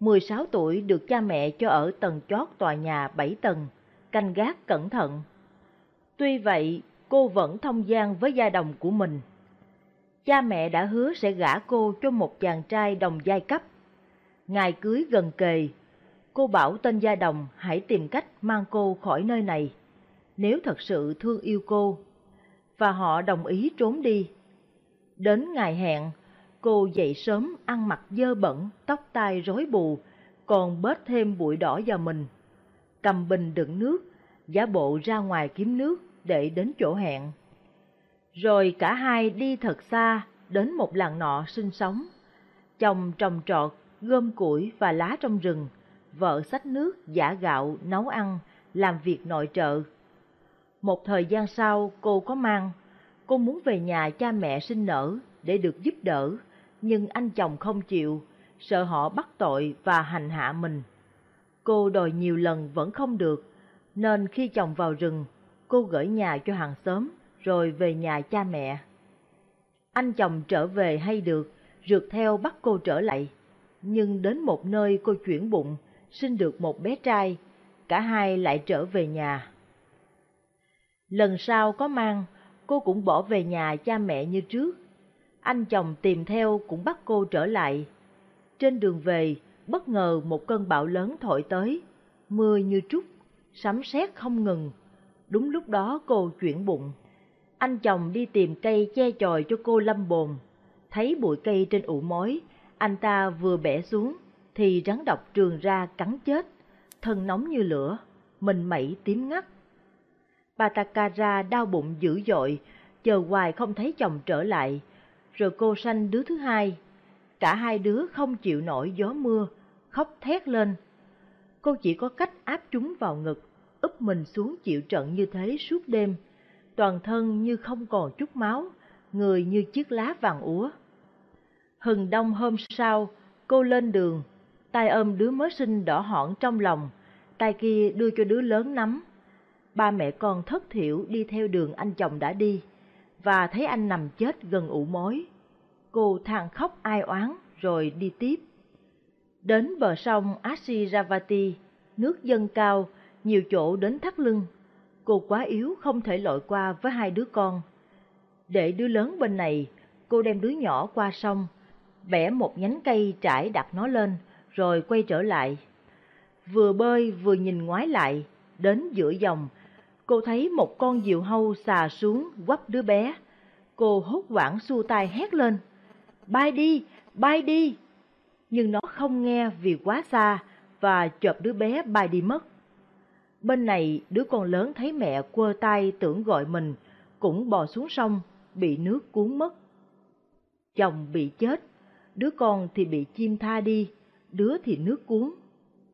16 tuổi được cha mẹ cho ở tầng chót tòa nhà 7 tầng, canh gác cẩn thận. Tuy vậy, cô vẫn thông gian với gia đồng của mình. Cha mẹ đã hứa sẽ gả cô cho một chàng trai đồng giai cấp. Ngày cưới gần kề, cô bảo tên gia đồng hãy tìm cách mang cô khỏi nơi này nếu thật sự thương yêu cô. Và họ đồng ý trốn đi. Đến ngày hẹn, cô dậy sớm ăn mặc dơ bẩn, tóc tai rối bù, còn bớt thêm bụi đỏ vào mình. Cầm bình đựng nước, giả bộ ra ngoài kiếm nước để đến chỗ hẹn. Rồi cả hai đi thật xa, đến một làng nọ sinh sống. Chồng trồng trọt, gom củi và lá trong rừng, vợ xách nước, giả gạo, nấu ăn, làm việc nội trợ, một thời gian sau cô có mang, cô muốn về nhà cha mẹ sinh nở để được giúp đỡ, nhưng anh chồng không chịu, sợ họ bắt tội và hành hạ mình. Cô đòi nhiều lần vẫn không được, nên khi chồng vào rừng, cô gửi nhà cho hàng xóm rồi về nhà cha mẹ. Anh chồng trở về hay được, rượt theo bắt cô trở lại. Nhưng đến một nơi cô chuyển bụng, sinh được một bé trai, cả hai lại trở về nhà. Lần sau có mang, cô cũng bỏ về nhà cha mẹ như trước. Anh chồng tìm theo cũng bắt cô trở lại. Trên đường về, bất ngờ một cơn bão lớn thổi tới, mưa như trút, sấm sét không ngừng. Đúng lúc đó cô chuyển bụng. Anh chồng đi tìm cây che chòi cho cô lâm bồn. Thấy bụi cây trên ụ mối, anh ta vừa bẻ xuống thì rắn độc trường ra cắn chết, thân nóng như lửa, mình mẩy tím ngắt. Bà Batakara đau bụng dữ dội, chờ hoài không thấy chồng trở lại. Rồi cô sanh đứa thứ hai. Cả hai đứa không chịu nổi gió mưa, khóc thét lên. Cô chỉ có cách áp chúng vào ngực, úp mình xuống chịu trận như thế suốt đêm. Toàn thân như không còn chút máu, người như chiếc lá vàng úa. Hừng đông hôm sau, cô lên đường, tay ôm đứa mới sinh đỏ hỏn trong lòng, tay kia đưa cho đứa lớn nắm ba mẹ con thất thiểu đi theo đường anh chồng đã đi, và thấy anh nằm chết gần ủ mối. Cô than khóc ai oán rồi đi tiếp. Đến bờ sông Asiravati, nước dâng cao, nhiều chỗ đến thắt lưng. Cô quá yếu không thể lội qua với hai đứa con. Để đứa lớn bên này, cô đem đứa nhỏ qua sông, bẻ một nhánh cây trải đặt nó lên, rồi quay trở lại. Vừa bơi vừa nhìn ngoái lại, đến giữa dòng cô thấy một con diều hâu xà xuống quắp đứa bé. Cô hốt hoảng xu tay hét lên, bay đi, bay đi. Nhưng nó không nghe vì quá xa và chộp đứa bé bay đi mất. Bên này, đứa con lớn thấy mẹ quơ tay tưởng gọi mình, cũng bò xuống sông, bị nước cuốn mất. Chồng bị chết, đứa con thì bị chim tha đi, đứa thì nước cuốn.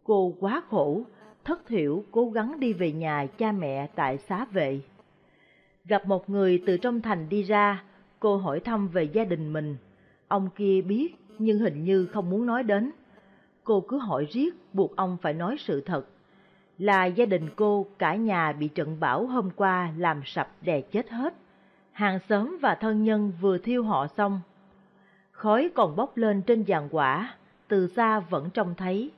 Cô quá khổ, thất thiểu cố gắng đi về nhà cha mẹ tại xá vệ. Gặp một người từ trong thành đi ra, cô hỏi thăm về gia đình mình. Ông kia biết nhưng hình như không muốn nói đến. Cô cứ hỏi riết buộc ông phải nói sự thật. Là gia đình cô, cả nhà bị trận bão hôm qua làm sập đè chết hết. Hàng xóm và thân nhân vừa thiêu họ xong. Khói còn bốc lên trên giàn quả, từ xa vẫn trông thấy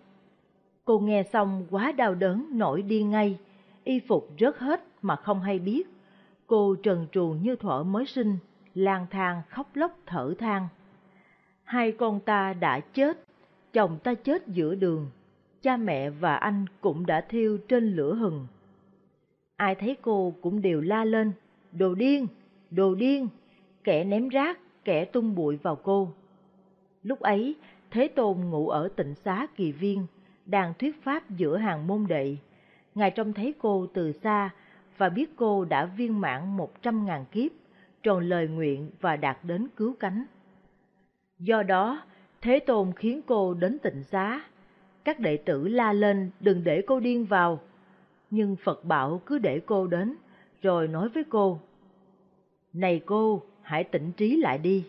Cô nghe xong quá đau đớn nổi đi ngay, y phục rớt hết mà không hay biết. Cô trần trù như thuở mới sinh, lang thang khóc lóc thở than. Hai con ta đã chết, chồng ta chết giữa đường, cha mẹ và anh cũng đã thiêu trên lửa hừng. Ai thấy cô cũng đều la lên, đồ điên, đồ điên, kẻ ném rác, kẻ tung bụi vào cô. Lúc ấy, Thế Tôn ngủ ở tịnh xá Kỳ Viên, đang thuyết pháp giữa hàng môn đệ. Ngài trông thấy cô từ xa và biết cô đã viên mãn một trăm ngàn kiếp, tròn lời nguyện và đạt đến cứu cánh. Do đó, Thế Tôn khiến cô đến tịnh xá. Các đệ tử la lên đừng để cô điên vào. Nhưng Phật bảo cứ để cô đến, rồi nói với cô. Này cô, hãy tỉnh trí lại đi.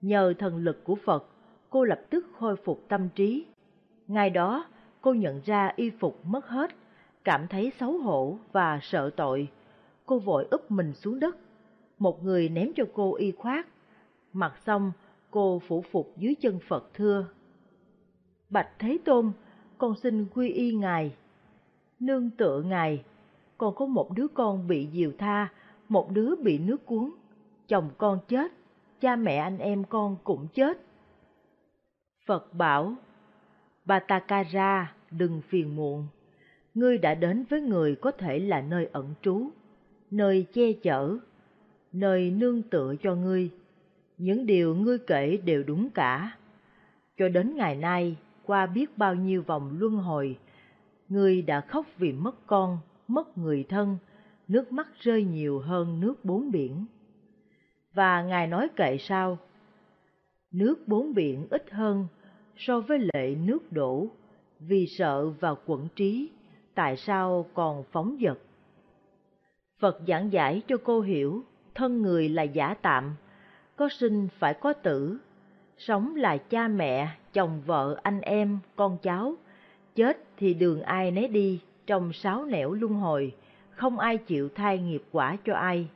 Nhờ thần lực của Phật, cô lập tức khôi phục tâm trí, ngay đó, cô nhận ra y phục mất hết, cảm thấy xấu hổ và sợ tội. Cô vội úp mình xuống đất. Một người ném cho cô y khoác. Mặc xong, cô phủ phục dưới chân Phật thưa. Bạch Thế Tôn, con xin quy y Ngài. Nương tựa Ngài, con có một đứa con bị diều tha, một đứa bị nước cuốn. Chồng con chết, cha mẹ anh em con cũng chết. Phật bảo, Batakara, đừng phiền muộn. Ngươi đã đến với người có thể là nơi ẩn trú, nơi che chở, nơi nương tựa cho ngươi. Những điều ngươi kể đều đúng cả. Cho đến ngày nay, qua biết bao nhiêu vòng luân hồi, ngươi đã khóc vì mất con, mất người thân, nước mắt rơi nhiều hơn nước bốn biển. Và Ngài nói kệ sao? Nước bốn biển ít hơn so với lệ nước đổ, vì sợ và quẩn trí, tại sao còn phóng dật? Phật giảng giải cho cô hiểu, thân người là giả tạm, có sinh phải có tử, sống là cha mẹ, chồng vợ, anh em, con cháu, chết thì đường ai nấy đi trong sáu nẻo luân hồi, không ai chịu thay nghiệp quả cho ai.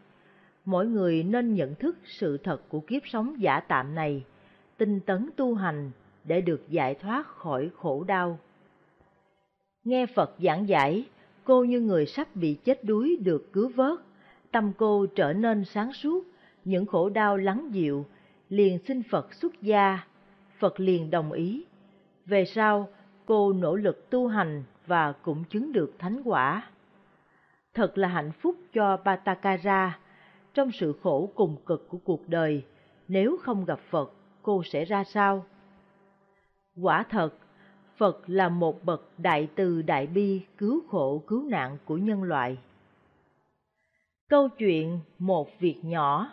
Mỗi người nên nhận thức sự thật của kiếp sống giả tạm này, tinh tấn tu hành để được giải thoát khỏi khổ đau. Nghe Phật giảng giải, cô như người sắp bị chết đuối được cứu vớt, tâm cô trở nên sáng suốt, những khổ đau lắng dịu, liền xin Phật xuất gia, Phật liền đồng ý. Về sau, cô nỗ lực tu hành và cũng chứng được thánh quả. Thật là hạnh phúc cho Batakara, trong sự khổ cùng cực của cuộc đời, nếu không gặp Phật, cô sẽ ra sao? Quả thật, Phật là một bậc đại từ đại bi cứu khổ cứu nạn của nhân loại. Câu chuyện Một Việc Nhỏ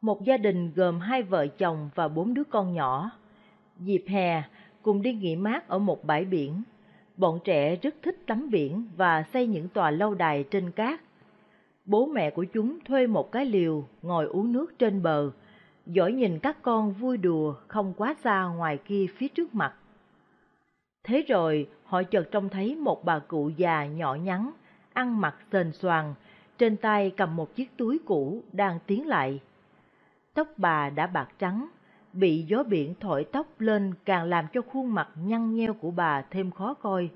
Một gia đình gồm hai vợ chồng và bốn đứa con nhỏ. Dịp hè, cùng đi nghỉ mát ở một bãi biển. Bọn trẻ rất thích tắm biển và xây những tòa lâu đài trên cát. Bố mẹ của chúng thuê một cái liều, ngồi uống nước trên bờ, dõi nhìn các con vui đùa không quá xa ngoài kia phía trước mặt. Thế rồi họ chợt trông thấy một bà cụ già nhỏ nhắn, ăn mặc sền soàn, trên tay cầm một chiếc túi cũ đang tiến lại. Tóc bà đã bạc trắng, bị gió biển thổi tóc lên càng làm cho khuôn mặt nhăn nheo của bà thêm khó coi.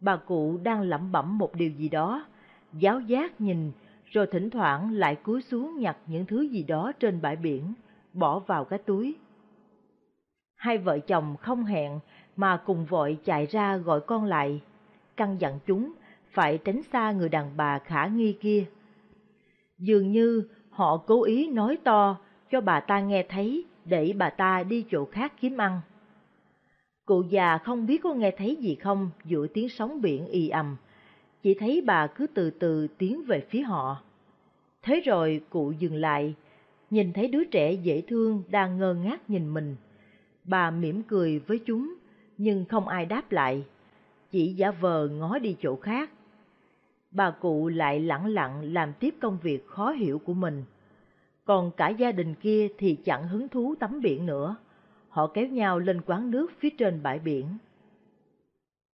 Bà cụ đang lẩm bẩm một điều gì đó, giáo giác nhìn, rồi thỉnh thoảng lại cúi xuống nhặt những thứ gì đó trên bãi biển bỏ vào cái túi. Hai vợ chồng không hẹn mà cùng vội chạy ra gọi con lại, căn dặn chúng phải tránh xa người đàn bà khả nghi kia. Dường như họ cố ý nói to cho bà ta nghe thấy để bà ta đi chỗ khác kiếm ăn. Cụ già không biết có nghe thấy gì không giữa tiếng sóng biển y ầm, chỉ thấy bà cứ từ từ tiến về phía họ. Thế rồi cụ dừng lại, nhìn thấy đứa trẻ dễ thương đang ngơ ngác nhìn mình. Bà mỉm cười với chúng, nhưng không ai đáp lại, chỉ giả vờ ngó đi chỗ khác. Bà cụ lại lặng lặng làm tiếp công việc khó hiểu của mình. Còn cả gia đình kia thì chẳng hứng thú tắm biển nữa. Họ kéo nhau lên quán nước phía trên bãi biển.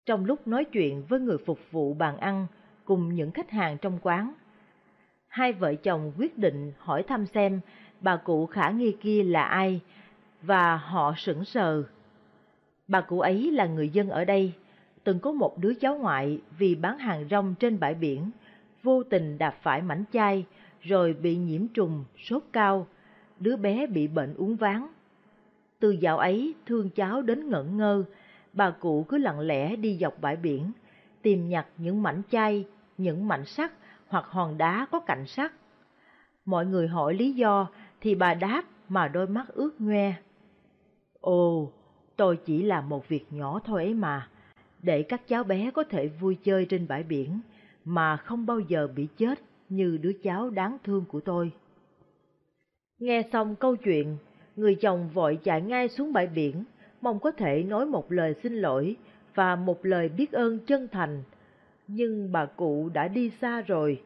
Trong lúc nói chuyện với người phục vụ bàn ăn cùng những khách hàng trong quán, hai vợ chồng quyết định hỏi thăm xem bà cụ khả nghi kia là ai và họ sững sờ. Bà cụ ấy là người dân ở đây, từng có một đứa cháu ngoại vì bán hàng rong trên bãi biển, vô tình đạp phải mảnh chai rồi bị nhiễm trùng, sốt cao, đứa bé bị bệnh uống ván. Từ dạo ấy thương cháu đến ngẩn ngơ, bà cụ cứ lặng lẽ đi dọc bãi biển, tìm nhặt những mảnh chai, những mảnh sắt hoặc hòn đá có cạnh sắt. Mọi người hỏi lý do thì bà đáp mà đôi mắt ướt ngoe. Ồ, tôi chỉ làm một việc nhỏ thôi ấy mà, để các cháu bé có thể vui chơi trên bãi biển mà không bao giờ bị chết như đứa cháu đáng thương của tôi. Nghe xong câu chuyện, người chồng vội chạy ngay xuống bãi biển, mong có thể nói một lời xin lỗi và một lời biết ơn chân thành. Nhưng bà cụ đã đi xa rồi,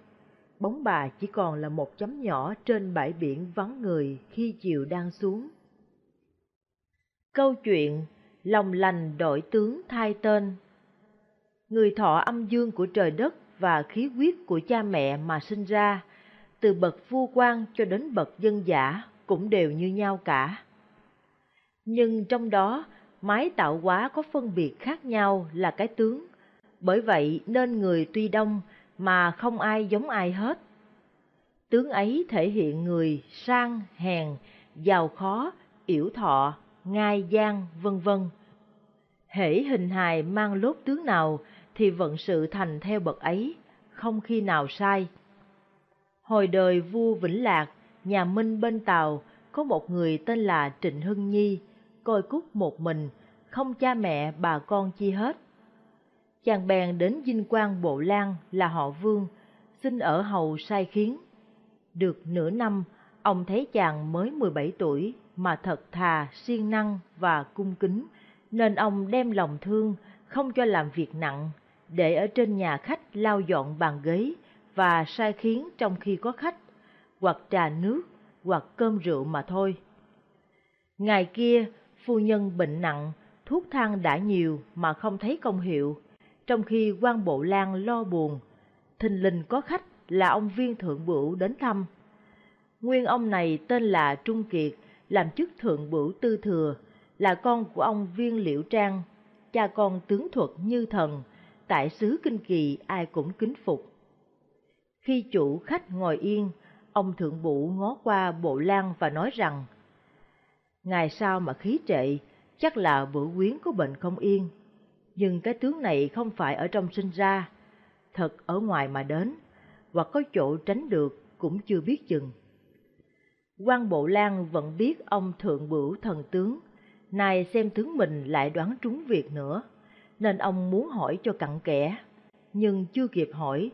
bóng bà chỉ còn là một chấm nhỏ trên bãi biển vắng người khi chiều đang xuống. Câu chuyện Lòng lành đổi tướng thay tên Người thọ âm dương của trời đất và khí huyết của cha mẹ mà sinh ra, từ bậc vua quan cho đến bậc dân giả cũng đều như nhau cả. Nhưng trong đó, mái tạo hóa có phân biệt khác nhau là cái tướng. Bởi vậy nên người tuy đông mà không ai giống ai hết. Tướng ấy thể hiện người sang, hèn, giàu khó, yểu thọ, ngai gian, vân vân. Hễ hình hài mang lốt tướng nào thì vận sự thành theo bậc ấy, không khi nào sai. Hồi đời vua Vĩnh Lạc, nhà Minh bên Tàu, có một người tên là Trịnh Hưng Nhi, coi cúc một mình, không cha mẹ bà con chi hết chàng bèn đến dinh quan Bộ lang là họ Vương, xin ở hầu sai khiến. Được nửa năm, ông thấy chàng mới 17 tuổi mà thật thà, siêng năng và cung kính, nên ông đem lòng thương, không cho làm việc nặng, để ở trên nhà khách lau dọn bàn ghế và sai khiến trong khi có khách, hoặc trà nước, hoặc cơm rượu mà thôi. Ngày kia, phu nhân bệnh nặng, thuốc thang đã nhiều mà không thấy công hiệu, trong khi quan bộ lan lo buồn. Thình lình có khách là ông viên thượng bửu đến thăm. Nguyên ông này tên là Trung Kiệt, làm chức thượng bửu tư thừa, là con của ông viên liễu trang, cha con tướng thuật như thần, tại xứ kinh kỳ ai cũng kính phục. Khi chủ khách ngồi yên, ông thượng bửu ngó qua bộ lan và nói rằng Ngày sau mà khí trệ, chắc là bữa quyến có bệnh không yên nhưng cái tướng này không phải ở trong sinh ra, thật ở ngoài mà đến, hoặc có chỗ tránh được cũng chưa biết chừng. quan Bộ Lan vẫn biết ông thượng bửu thần tướng, nay xem tướng mình lại đoán trúng việc nữa, nên ông muốn hỏi cho cặn kẽ, nhưng chưa kịp hỏi.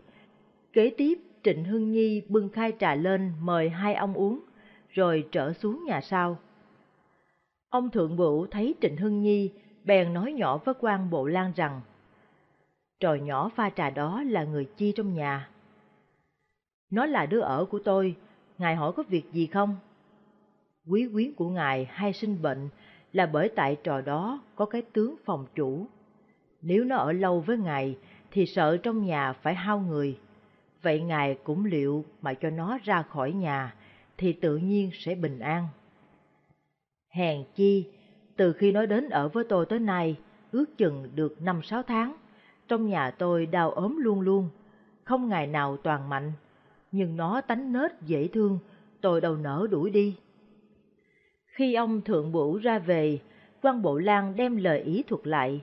Kế tiếp Trịnh Hưng Nhi bưng khai trà lên mời hai ông uống, rồi trở xuống nhà sau. Ông thượng bửu thấy Trịnh Hưng Nhi bèn nói nhỏ với quan bộ lan rằng trò nhỏ pha trà đó là người chi trong nhà. Nó là đứa ở của tôi, ngài hỏi có việc gì không? Quý quyến của ngài hay sinh bệnh là bởi tại trò đó có cái tướng phòng chủ. Nếu nó ở lâu với ngài thì sợ trong nhà phải hao người. Vậy ngài cũng liệu mà cho nó ra khỏi nhà thì tự nhiên sẽ bình an. Hèn chi từ khi nói đến ở với tôi tới nay, ước chừng được 5-6 tháng, trong nhà tôi đau ốm luôn luôn, không ngày nào toàn mạnh, nhưng nó tánh nết dễ thương, tôi đầu nở đuổi đi. Khi ông thượng bửu ra về, quan bộ lan đem lời ý thuật lại.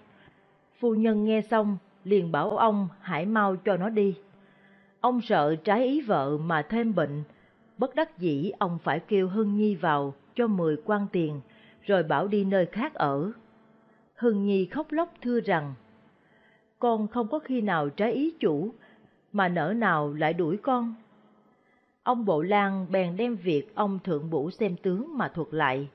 Phu nhân nghe xong, liền bảo ông hãy mau cho nó đi. Ông sợ trái ý vợ mà thêm bệnh, bất đắc dĩ ông phải kêu Hưng Nhi vào cho 10 quan tiền rồi bảo đi nơi khác ở. Hưng Nhi khóc lóc thưa rằng, con không có khi nào trái ý chủ, mà nỡ nào lại đuổi con. Ông Bộ Lan bèn đem việc ông Thượng Bủ xem tướng mà thuật lại.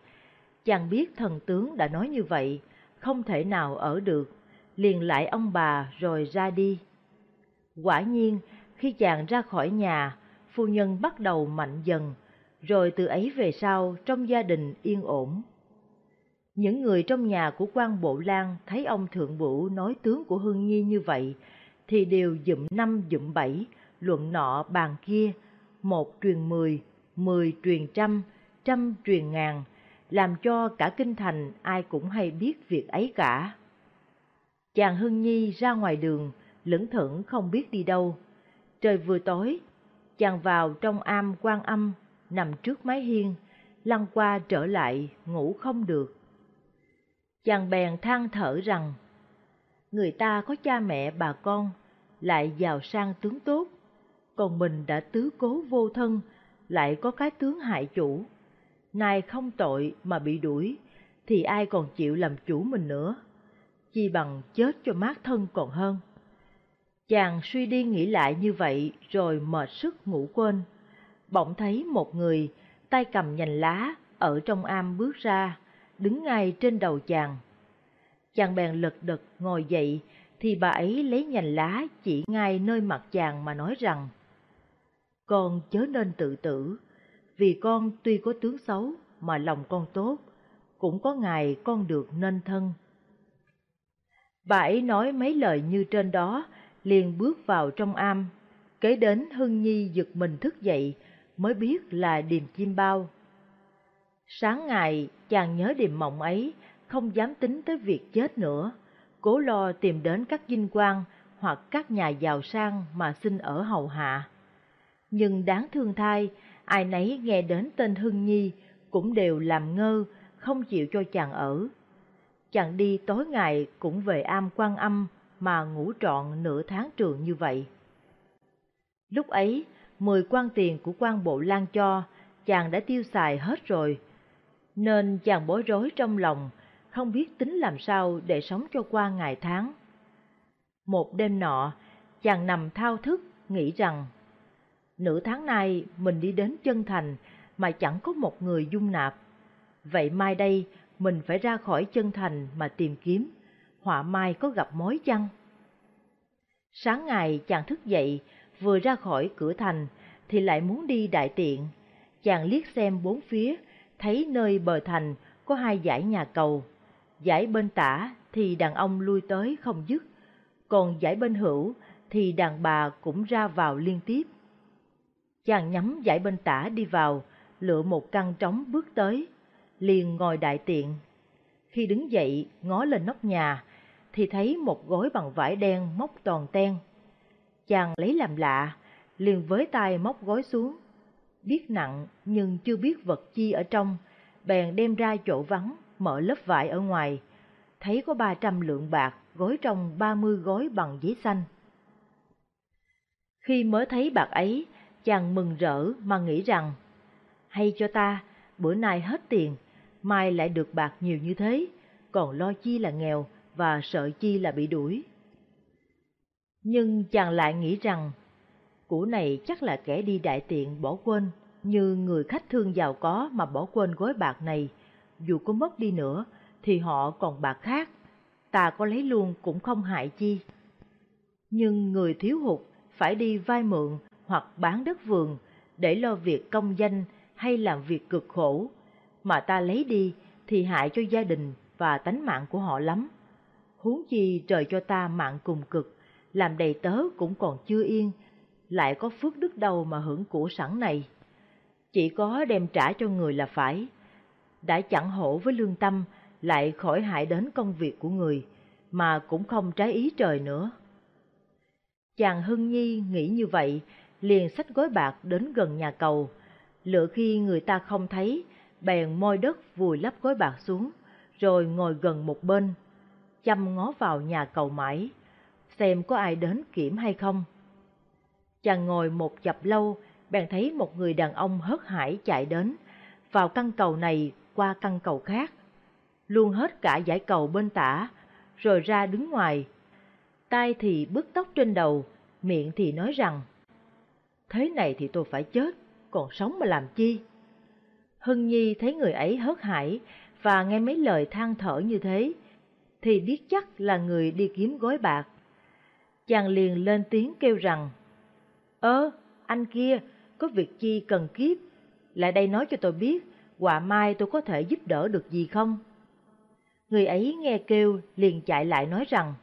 Chàng biết thần tướng đã nói như vậy, không thể nào ở được, liền lại ông bà rồi ra đi. Quả nhiên, khi chàng ra khỏi nhà, phu nhân bắt đầu mạnh dần, rồi từ ấy về sau trong gia đình yên ổn. Những người trong nhà của quan Bộ Lan thấy ông Thượng Bửu nói tướng của Hương Nhi như vậy, thì đều dụm năm dụm bảy, luận nọ bàn kia, một truyền mười, mười truyền trăm, trăm truyền ngàn, làm cho cả kinh thành ai cũng hay biết việc ấy cả. Chàng Hưng Nhi ra ngoài đường, lững thững không biết đi đâu. Trời vừa tối, chàng vào trong am quan âm, nằm trước mái hiên, lăn qua trở lại, ngủ không được chàng bèn than thở rằng người ta có cha mẹ bà con lại giàu sang tướng tốt còn mình đã tứ cố vô thân lại có cái tướng hại chủ nay không tội mà bị đuổi thì ai còn chịu làm chủ mình nữa chi bằng chết cho mát thân còn hơn chàng suy đi nghĩ lại như vậy rồi mệt sức ngủ quên bỗng thấy một người tay cầm nhành lá ở trong am bước ra đứng ngay trên đầu chàng. Chàng bèn lật đật ngồi dậy, thì bà ấy lấy nhành lá chỉ ngay nơi mặt chàng mà nói rằng Con chớ nên tự tử, vì con tuy có tướng xấu mà lòng con tốt, cũng có ngày con được nên thân. Bà ấy nói mấy lời như trên đó, liền bước vào trong am. Kế đến Hưng Nhi giật mình thức dậy, mới biết là điềm chim bao. Sáng ngày, chàng nhớ điềm mộng ấy, không dám tính tới việc chết nữa, cố lo tìm đến các dinh quan hoặc các nhà giàu sang mà xin ở hầu hạ. Nhưng đáng thương thay, ai nấy nghe đến tên Hưng Nhi cũng đều làm ngơ, không chịu cho chàng ở. Chàng đi tối ngày cũng về am quan âm mà ngủ trọn nửa tháng trường như vậy. Lúc ấy, 10 quan tiền của quan bộ lan cho, chàng đã tiêu xài hết rồi, nên chàng bối rối trong lòng, không biết tính làm sao để sống cho qua ngày tháng. Một đêm nọ, chàng nằm thao thức, nghĩ rằng Nửa tháng nay mình đi đến chân thành mà chẳng có một người dung nạp. Vậy mai đây mình phải ra khỏi chân thành mà tìm kiếm, họa mai có gặp mối chăng? Sáng ngày chàng thức dậy, vừa ra khỏi cửa thành thì lại muốn đi đại tiện. Chàng liếc xem bốn phía thấy nơi bờ thành có hai dãy nhà cầu. Dãy bên tả thì đàn ông lui tới không dứt, còn dãy bên hữu thì đàn bà cũng ra vào liên tiếp. Chàng nhắm dãy bên tả đi vào, lựa một căn trống bước tới, liền ngồi đại tiện. Khi đứng dậy ngó lên nóc nhà thì thấy một gối bằng vải đen móc toàn ten. Chàng lấy làm lạ, liền với tay móc gối xuống, biết nặng nhưng chưa biết vật chi ở trong, bèn đem ra chỗ vắng, mở lớp vải ở ngoài, thấy có ba trăm lượng bạc gói trong ba mươi gói bằng giấy xanh. Khi mới thấy bạc ấy, chàng mừng rỡ mà nghĩ rằng, hay cho ta, bữa nay hết tiền, mai lại được bạc nhiều như thế, còn lo chi là nghèo và sợ chi là bị đuổi. Nhưng chàng lại nghĩ rằng củ này chắc là kẻ đi đại tiện bỏ quên, như người khách thương giàu có mà bỏ quên gói bạc này, dù có mất đi nữa thì họ còn bạc khác, ta có lấy luôn cũng không hại chi. Nhưng người thiếu hụt phải đi vay mượn hoặc bán đất vườn để lo việc công danh hay làm việc cực khổ, mà ta lấy đi thì hại cho gia đình và tánh mạng của họ lắm. Huống chi trời cho ta mạng cùng cực, làm đầy tớ cũng còn chưa yên lại có phước đức đâu mà hưởng của sẵn này. Chỉ có đem trả cho người là phải. Đã chẳng hổ với lương tâm, lại khỏi hại đến công việc của người, mà cũng không trái ý trời nữa. Chàng Hưng Nhi nghĩ như vậy, liền sách gói bạc đến gần nhà cầu. Lựa khi người ta không thấy, bèn môi đất vùi lấp gói bạc xuống, rồi ngồi gần một bên, chăm ngó vào nhà cầu mãi, xem có ai đến kiểm hay không. Chàng ngồi một chập lâu, bèn thấy một người đàn ông hớt hải chạy đến, vào căn cầu này qua căn cầu khác, luôn hết cả giải cầu bên tả, rồi ra đứng ngoài. Tai thì bứt tóc trên đầu, miệng thì nói rằng, thế này thì tôi phải chết, còn sống mà làm chi? Hưng Nhi thấy người ấy hớt hải và nghe mấy lời than thở như thế, thì biết chắc là người đi kiếm gói bạc. Chàng liền lên tiếng kêu rằng, Ơ, anh kia, có việc chi cần kiếp, lại đây nói cho tôi biết, quả mai tôi có thể giúp đỡ được gì không? Người ấy nghe kêu liền chạy lại nói rằng,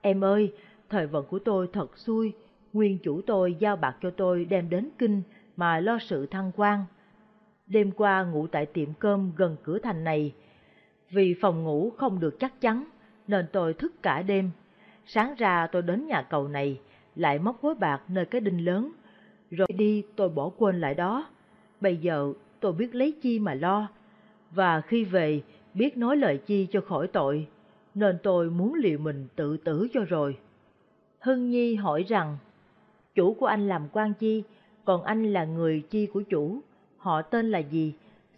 Em ơi, thời vận của tôi thật xui, nguyên chủ tôi giao bạc cho tôi đem đến kinh mà lo sự thăng quan. Đêm qua ngủ tại tiệm cơm gần cửa thành này, vì phòng ngủ không được chắc chắn nên tôi thức cả đêm. Sáng ra tôi đến nhà cầu này, lại móc gối bạc nơi cái đinh lớn. Rồi đi tôi bỏ quên lại đó. Bây giờ tôi biết lấy chi mà lo. Và khi về, biết nói lời chi cho khỏi tội. Nên tôi muốn liệu mình tự tử cho rồi. Hưng Nhi hỏi rằng, chủ của anh làm quan chi, còn anh là người chi của chủ, họ tên là gì,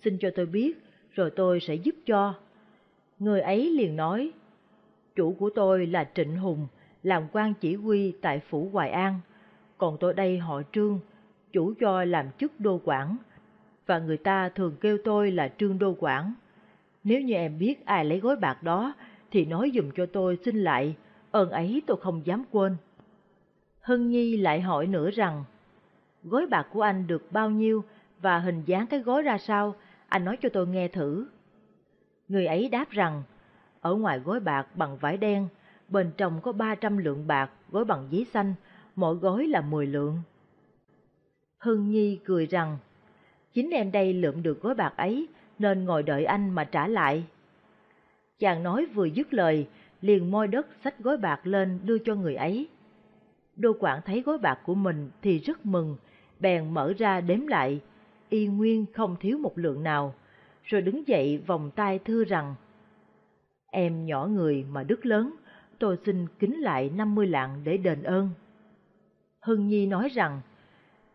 xin cho tôi biết, rồi tôi sẽ giúp cho. Người ấy liền nói, chủ của tôi là Trịnh Hùng, làm quan chỉ huy tại phủ Hoài An, còn tôi đây họ Trương, chủ cho làm chức đô quản, và người ta thường kêu tôi là Trương Đô Quản. Nếu như em biết ai lấy gói bạc đó, thì nói dùm cho tôi xin lại, ơn ấy tôi không dám quên. Hân Nhi lại hỏi nữa rằng, gói bạc của anh được bao nhiêu và hình dáng cái gói ra sao, anh nói cho tôi nghe thử. Người ấy đáp rằng, ở ngoài gói bạc bằng vải đen bên trong có 300 lượng bạc gói bằng giấy xanh, mỗi gói là 10 lượng. Hưng Nhi cười rằng, chính em đây lượm được gói bạc ấy nên ngồi đợi anh mà trả lại. Chàng nói vừa dứt lời, liền môi đất xách gói bạc lên đưa cho người ấy. Đô quản thấy gói bạc của mình thì rất mừng, bèn mở ra đếm lại, y nguyên không thiếu một lượng nào, rồi đứng dậy vòng tay thưa rằng Em nhỏ người mà đức lớn, tôi xin kính lại 50 lạng để đền ơn. Hưng Nhi nói rằng,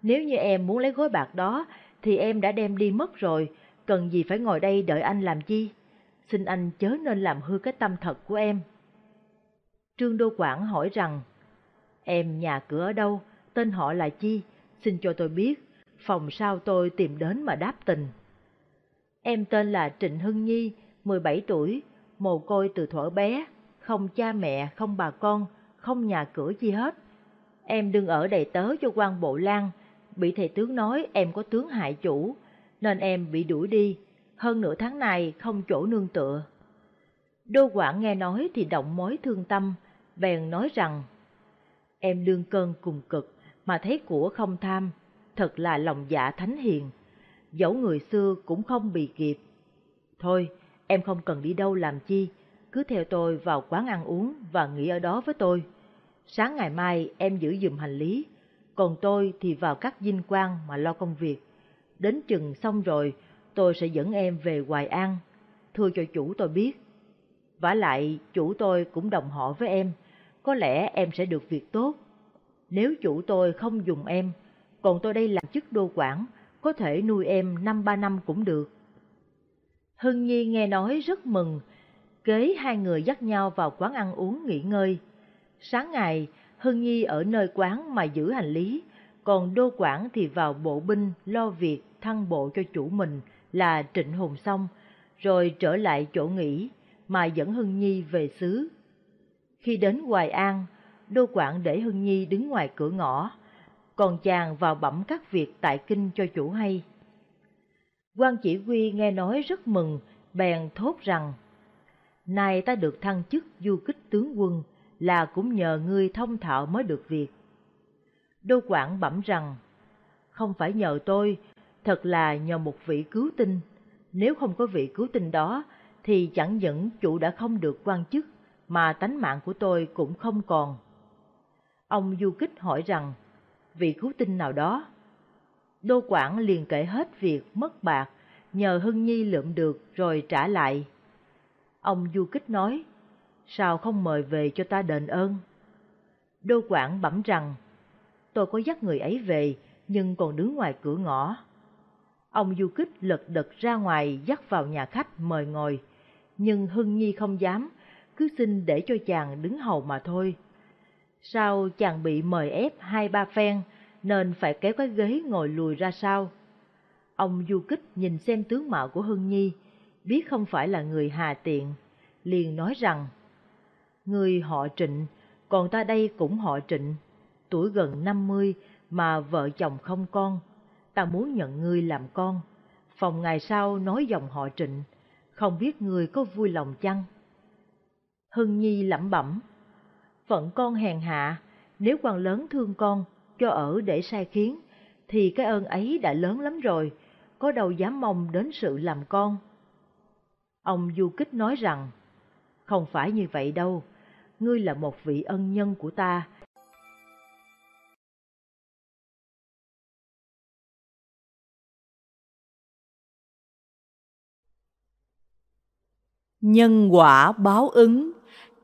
nếu như em muốn lấy gói bạc đó thì em đã đem đi mất rồi, cần gì phải ngồi đây đợi anh làm chi? Xin anh chớ nên làm hư cái tâm thật của em. Trương Đô Quảng hỏi rằng, em nhà cửa ở đâu, tên họ là chi, xin cho tôi biết, phòng sao tôi tìm đến mà đáp tình. Em tên là Trịnh Hưng Nhi, 17 tuổi, mồ côi từ thuở bé, không cha mẹ, không bà con, không nhà cửa gì hết. Em đừng ở đầy tớ cho quan bộ lang bị thầy tướng nói em có tướng hại chủ, nên em bị đuổi đi, hơn nửa tháng này không chỗ nương tựa. Đô quản nghe nói thì động mối thương tâm, bèn nói rằng Em lương cơn cùng cực mà thấy của không tham, thật là lòng dạ thánh hiền, dẫu người xưa cũng không bị kịp. Thôi, em không cần đi đâu làm chi, cứ theo tôi vào quán ăn uống và nghỉ ở đó với tôi. Sáng ngày mai em giữ giùm hành lý, còn tôi thì vào các dinh quan mà lo công việc. Đến chừng xong rồi, tôi sẽ dẫn em về Hoài An, thưa cho chủ tôi biết. và lại, chủ tôi cũng đồng họ với em, có lẽ em sẽ được việc tốt. Nếu chủ tôi không dùng em, còn tôi đây làm chức đô quản, có thể nuôi em năm ba năm cũng được. Hưng Nhi nghe nói rất mừng, Kế hai người dắt nhau vào quán ăn uống nghỉ ngơi. Sáng ngày, Hưng Nhi ở nơi quán mà giữ hành lý, còn Đô Quảng thì vào bộ binh lo việc thăng bộ cho chủ mình là Trịnh Hùng xong, rồi trở lại chỗ nghỉ mà dẫn Hưng Nhi về xứ. Khi đến Hoài An, Đô Quảng để Hưng Nhi đứng ngoài cửa ngõ, còn chàng vào bẩm các việc tại kinh cho chủ hay. quan chỉ huy nghe nói rất mừng, bèn thốt rằng nay ta được thăng chức du kích tướng quân là cũng nhờ ngươi thông thạo mới được việc. Đô quản bẩm rằng, không phải nhờ tôi, thật là nhờ một vị cứu tinh. Nếu không có vị cứu tinh đó, thì chẳng những chủ đã không được quan chức, mà tánh mạng của tôi cũng không còn. Ông du kích hỏi rằng, vị cứu tinh nào đó? Đô quản liền kể hết việc mất bạc, nhờ Hưng Nhi lượm được rồi trả lại Ông du kích nói, sao không mời về cho ta đền ơn? Đô quản bẩm rằng, tôi có dắt người ấy về nhưng còn đứng ngoài cửa ngõ. Ông du kích lật đật ra ngoài dắt vào nhà khách mời ngồi, nhưng Hưng Nhi không dám, cứ xin để cho chàng đứng hầu mà thôi. Sao chàng bị mời ép hai ba phen nên phải kéo cái ghế ngồi lùi ra sau. Ông du kích nhìn xem tướng mạo của Hưng Nhi, biết không phải là người Hà Tiện, liền nói rằng Người họ Trịnh, còn ta đây cũng họ Trịnh, tuổi gần năm mươi mà vợ chồng không con, ta muốn nhận ngươi làm con, phòng ngày sau nói dòng họ Trịnh, không biết ngươi có vui lòng chăng? Hưng Nhi lẩm bẩm, phận con hèn hạ, nếu quan lớn thương con, cho ở để sai khiến, thì cái ơn ấy đã lớn lắm rồi, có đâu dám mong đến sự làm con. Ông Du Kích nói rằng, không phải như vậy đâu, ngươi là một vị ân nhân của ta. Nhân quả báo ứng,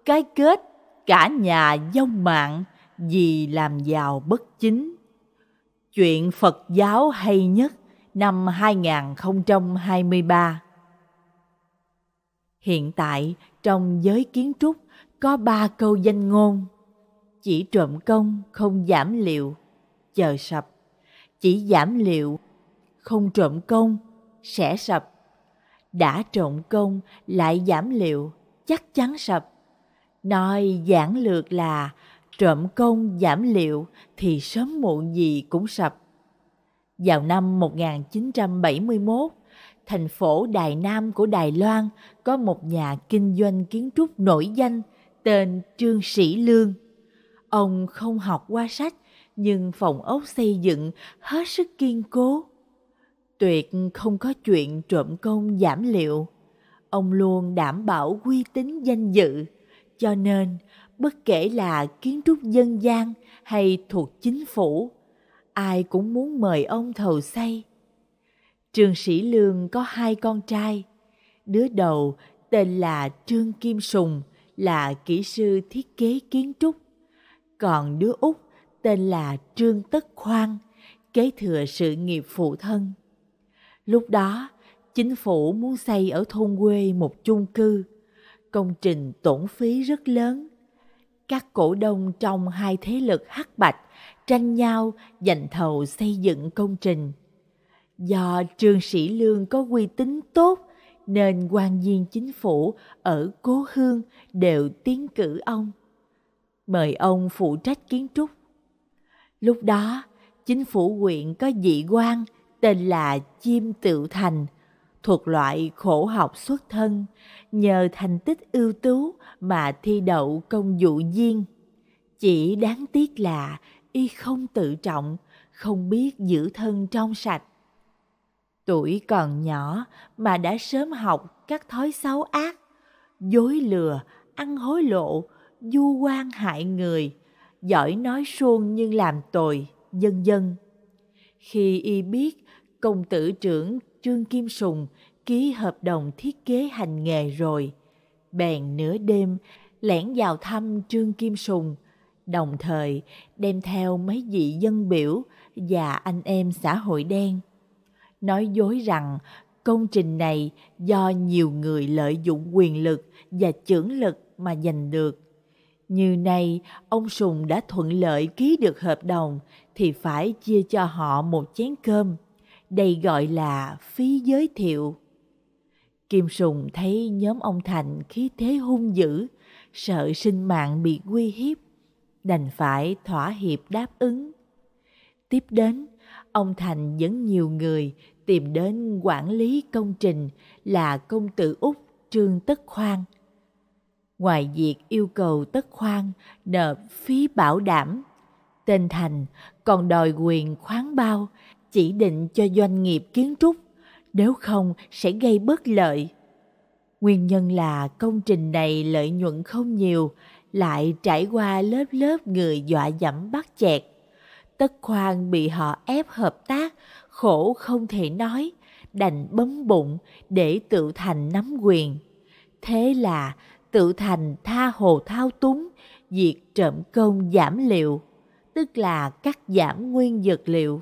cái kết cả nhà dông mạng vì làm giàu bất chính. Chuyện Phật giáo hay nhất năm 2023 Hiện tại, trong giới kiến trúc có ba câu danh ngôn. Chỉ trộm công không giảm liệu, chờ sập. Chỉ giảm liệu, không trộm công, sẽ sập. Đã trộm công lại giảm liệu, chắc chắn sập. Nói giản lược là trộm công giảm liệu thì sớm muộn gì cũng sập. Vào năm 1971, thành phố Đài Nam của Đài Loan có một nhà kinh doanh kiến trúc nổi danh tên Trương Sĩ Lương. Ông không học qua sách nhưng phòng ốc xây dựng hết sức kiên cố. Tuyệt không có chuyện trộm công giảm liệu. Ông luôn đảm bảo uy tín danh dự, cho nên bất kể là kiến trúc dân gian hay thuộc chính phủ, ai cũng muốn mời ông thầu xây Trương Sĩ Lương có hai con trai. Đứa đầu tên là Trương Kim Sùng, là kỹ sư thiết kế kiến trúc. Còn đứa út tên là Trương Tất Khoan, kế thừa sự nghiệp phụ thân. Lúc đó, chính phủ muốn xây ở thôn quê một chung cư. Công trình tổn phí rất lớn. Các cổ đông trong hai thế lực hắc bạch tranh nhau giành thầu xây dựng công trình Do Trương Sĩ Lương có uy tín tốt nên quan viên chính phủ ở Cố Hương đều tiến cử ông. Mời ông phụ trách kiến trúc. Lúc đó, chính phủ huyện có vị quan tên là Chiêm tự Thành, thuộc loại khổ học xuất thân, nhờ thành tích ưu tú mà thi đậu công vụ viên. Chỉ đáng tiếc là y không tự trọng, không biết giữ thân trong sạch Tuổi còn nhỏ mà đã sớm học các thói xấu ác, dối lừa, ăn hối lộ, du quan hại người, giỏi nói suông nhưng làm tồi, dân dân. Khi y biết công tử trưởng Trương Kim Sùng ký hợp đồng thiết kế hành nghề rồi, bèn nửa đêm lẻn vào thăm Trương Kim Sùng, đồng thời đem theo mấy vị dân biểu và anh em xã hội đen nói dối rằng công trình này do nhiều người lợi dụng quyền lực và chưởng lực mà giành được. Như nay, ông Sùng đã thuận lợi ký được hợp đồng thì phải chia cho họ một chén cơm. Đây gọi là phí giới thiệu. Kim Sùng thấy nhóm ông Thành khí thế hung dữ, sợ sinh mạng bị uy hiếp, đành phải thỏa hiệp đáp ứng. Tiếp đến, ông Thành dẫn nhiều người tìm đến quản lý công trình là công tử Úc Trương Tất Khoan. Ngoài việc yêu cầu Tất Khoan nợ phí bảo đảm, tên Thành còn đòi quyền khoán bao chỉ định cho doanh nghiệp kiến trúc, nếu không sẽ gây bất lợi. Nguyên nhân là công trình này lợi nhuận không nhiều, lại trải qua lớp lớp người dọa dẫm bắt chẹt Tất khoan bị họ ép hợp tác, khổ không thể nói, đành bấm bụng để tự thành nắm quyền. Thế là tự thành tha hồ thao túng, diệt trộm công giảm liệu, tức là cắt giảm nguyên vật liệu.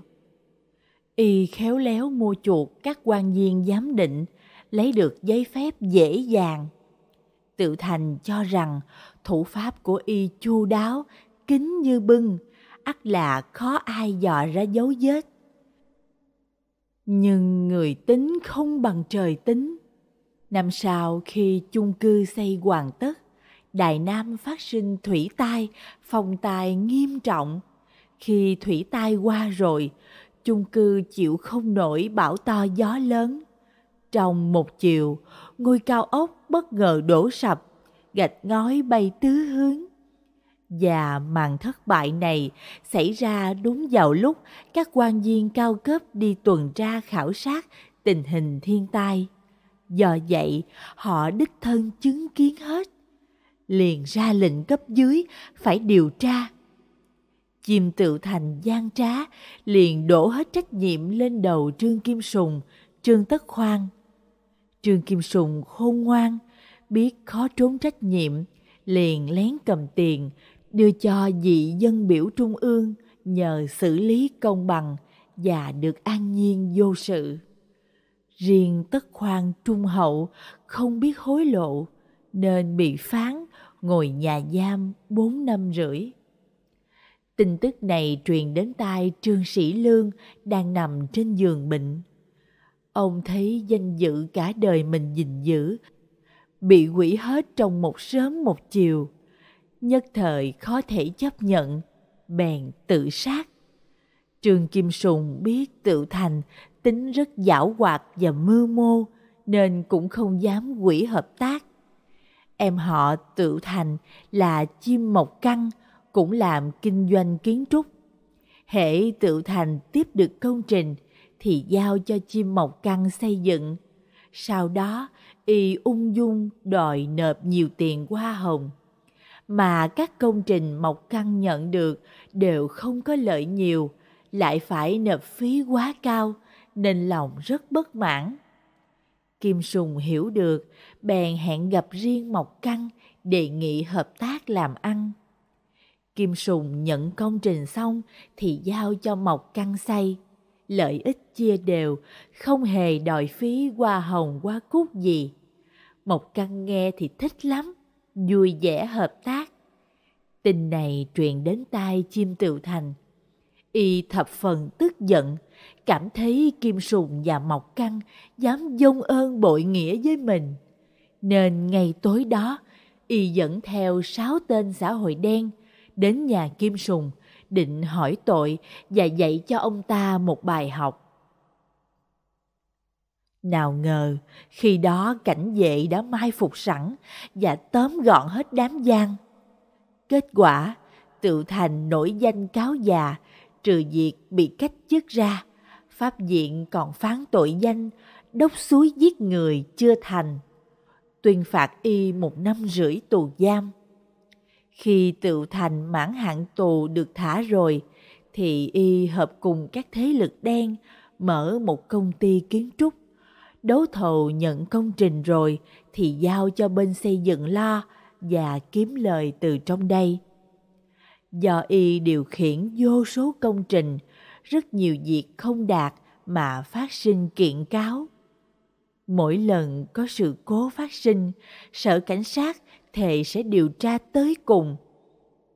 Y khéo léo mua chuộc các quan viên giám định, lấy được giấy phép dễ dàng. Tự thành cho rằng thủ pháp của y chu đáo, kính như bưng, ắt là khó ai dò ra dấu vết nhưng người tính không bằng trời tính năm sau khi chung cư xây hoàn tất Đại nam phát sinh thủy tai phòng tài nghiêm trọng khi thủy tai qua rồi chung cư chịu không nổi bão to gió lớn trong một chiều ngôi cao ốc bất ngờ đổ sập gạch ngói bay tứ hướng và màn thất bại này xảy ra đúng vào lúc các quan viên cao cấp đi tuần tra khảo sát tình hình thiên tai. Do vậy, họ đích thân chứng kiến hết. Liền ra lệnh cấp dưới phải điều tra. Chim tự thành gian trá, liền đổ hết trách nhiệm lên đầu Trương Kim Sùng, Trương Tất Khoan. Trương Kim Sùng khôn ngoan, biết khó trốn trách nhiệm, liền lén cầm tiền đưa cho vị dân biểu trung ương nhờ xử lý công bằng và được an nhiên vô sự. Riêng tất khoan trung hậu không biết hối lộ nên bị phán ngồi nhà giam 4 năm rưỡi. Tin tức này truyền đến tai Trương Sĩ Lương đang nằm trên giường bệnh. Ông thấy danh dự cả đời mình gìn giữ, bị hủy hết trong một sớm một chiều nhất thời khó thể chấp nhận, bèn tự sát. Trương Kim Sùng biết tự thành tính rất giảo hoạt và mưu mô nên cũng không dám quỷ hợp tác. Em họ tự thành là chim mộc Căn cũng làm kinh doanh kiến trúc. Hễ tự thành tiếp được công trình thì giao cho chim mộc Căn xây dựng. Sau đó y ung dung đòi nộp nhiều tiền hoa hồng mà các công trình mộc căn nhận được đều không có lợi nhiều, lại phải nộp phí quá cao nên lòng rất bất mãn. Kim Sùng hiểu được, bèn hẹn gặp riêng Mộc Căn đề nghị hợp tác làm ăn. Kim Sùng nhận công trình xong thì giao cho Mộc Căn xây. Lợi ích chia đều, không hề đòi phí qua hồng qua cút gì. Mộc Căn nghe thì thích lắm vui vẻ hợp tác. Tin này truyền đến tai chim tựu thành. Y thập phần tức giận, cảm thấy Kim Sùng và Mộc Căng dám dông ơn bội nghĩa với mình. Nên ngày tối đó, Y dẫn theo sáu tên xã hội đen đến nhà Kim Sùng định hỏi tội và dạy cho ông ta một bài học nào ngờ, khi đó cảnh vệ đã mai phục sẵn và tóm gọn hết đám gian. Kết quả, Tự Thành nổi danh cáo già, trừ việc bị cách chức ra. Pháp diện còn phán tội danh, đốc suối giết người chưa thành. Tuyên phạt y một năm rưỡi tù giam. Khi Tự Thành mãn hạn tù được thả rồi, thì y hợp cùng các thế lực đen mở một công ty kiến trúc đấu thầu nhận công trình rồi thì giao cho bên xây dựng lo và kiếm lời từ trong đây. Do y điều khiển vô số công trình, rất nhiều việc không đạt mà phát sinh kiện cáo. Mỗi lần có sự cố phát sinh, sở cảnh sát thề sẽ điều tra tới cùng.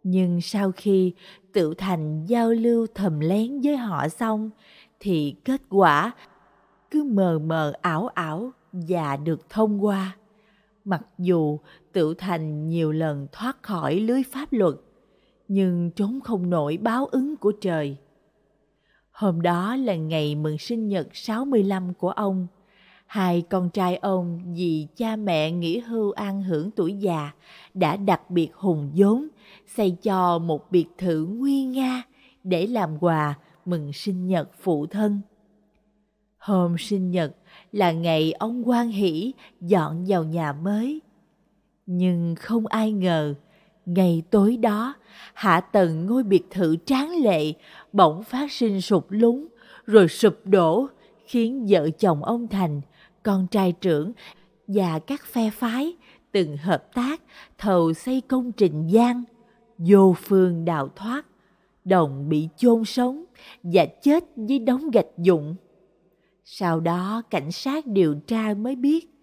Nhưng sau khi Tự Thành giao lưu thầm lén với họ xong, thì kết quả cứ mờ mờ ảo ảo và được thông qua mặc dù tự thành nhiều lần thoát khỏi lưới pháp luật nhưng trốn không nổi báo ứng của trời hôm đó là ngày mừng sinh nhật 65 của ông hai con trai ông vì cha mẹ nghỉ hưu an hưởng tuổi già đã đặc biệt hùng vốn xây cho một biệt thự nguy nga để làm quà mừng sinh nhật phụ thân Hôm sinh nhật là ngày ông quan hỷ dọn vào nhà mới. Nhưng không ai ngờ, ngày tối đó, hạ tầng ngôi biệt thự tráng lệ bỗng phát sinh sụp lún rồi sụp đổ khiến vợ chồng ông Thành, con trai trưởng và các phe phái từng hợp tác thầu xây công trình gian, vô phương đào thoát, đồng bị chôn sống và chết dưới đống gạch dụng. Sau đó cảnh sát điều tra mới biết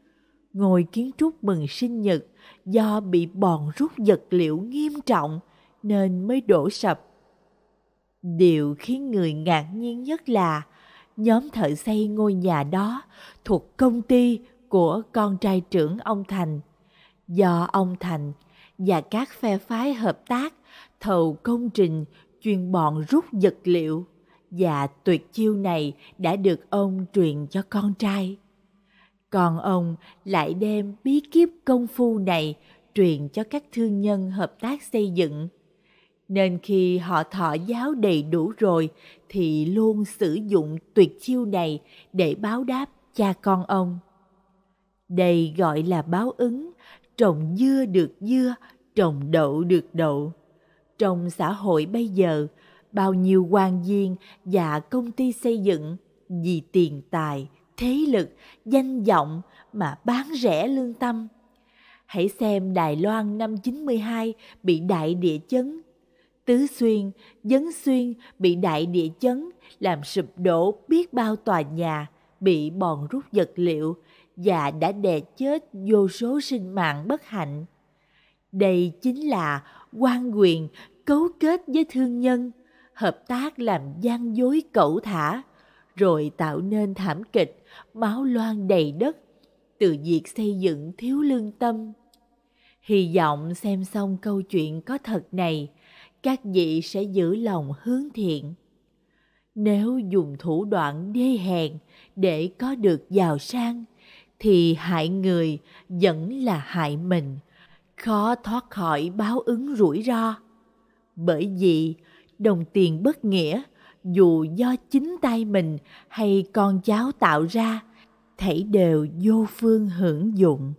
ngôi kiến trúc mừng sinh nhật do bị bòn rút vật liệu nghiêm trọng nên mới đổ sập. Điều khiến người ngạc nhiên nhất là nhóm thợ xây ngôi nhà đó thuộc công ty của con trai trưởng ông Thành. Do ông Thành và các phe phái hợp tác thầu công trình chuyên bọn rút vật liệu và tuyệt chiêu này đã được ông truyền cho con trai. Còn ông lại đem bí kíp công phu này truyền cho các thương nhân hợp tác xây dựng. Nên khi họ thọ giáo đầy đủ rồi thì luôn sử dụng tuyệt chiêu này để báo đáp cha con ông. Đây gọi là báo ứng, trồng dưa được dưa, trồng đậu được đậu. Trong xã hội bây giờ, bao nhiêu quan viên và công ty xây dựng vì tiền tài, thế lực, danh vọng mà bán rẻ lương tâm. Hãy xem Đài Loan năm 92 bị đại địa chấn, Tứ Xuyên, Dấn Xuyên bị đại địa chấn làm sụp đổ biết bao tòa nhà, bị bòn rút vật liệu và đã đè chết vô số sinh mạng bất hạnh. Đây chính là quan quyền cấu kết với thương nhân, hợp tác làm gian dối cẩu thả, rồi tạo nên thảm kịch, máu loang đầy đất, từ việc xây dựng thiếu lương tâm. Hy vọng xem xong câu chuyện có thật này, các vị sẽ giữ lòng hướng thiện. Nếu dùng thủ đoạn đê hèn để có được giàu sang, thì hại người vẫn là hại mình, khó thoát khỏi báo ứng rủi ro. Bởi vì đồng tiền bất nghĩa dù do chính tay mình hay con cháu tạo ra thảy đều vô phương hưởng dụng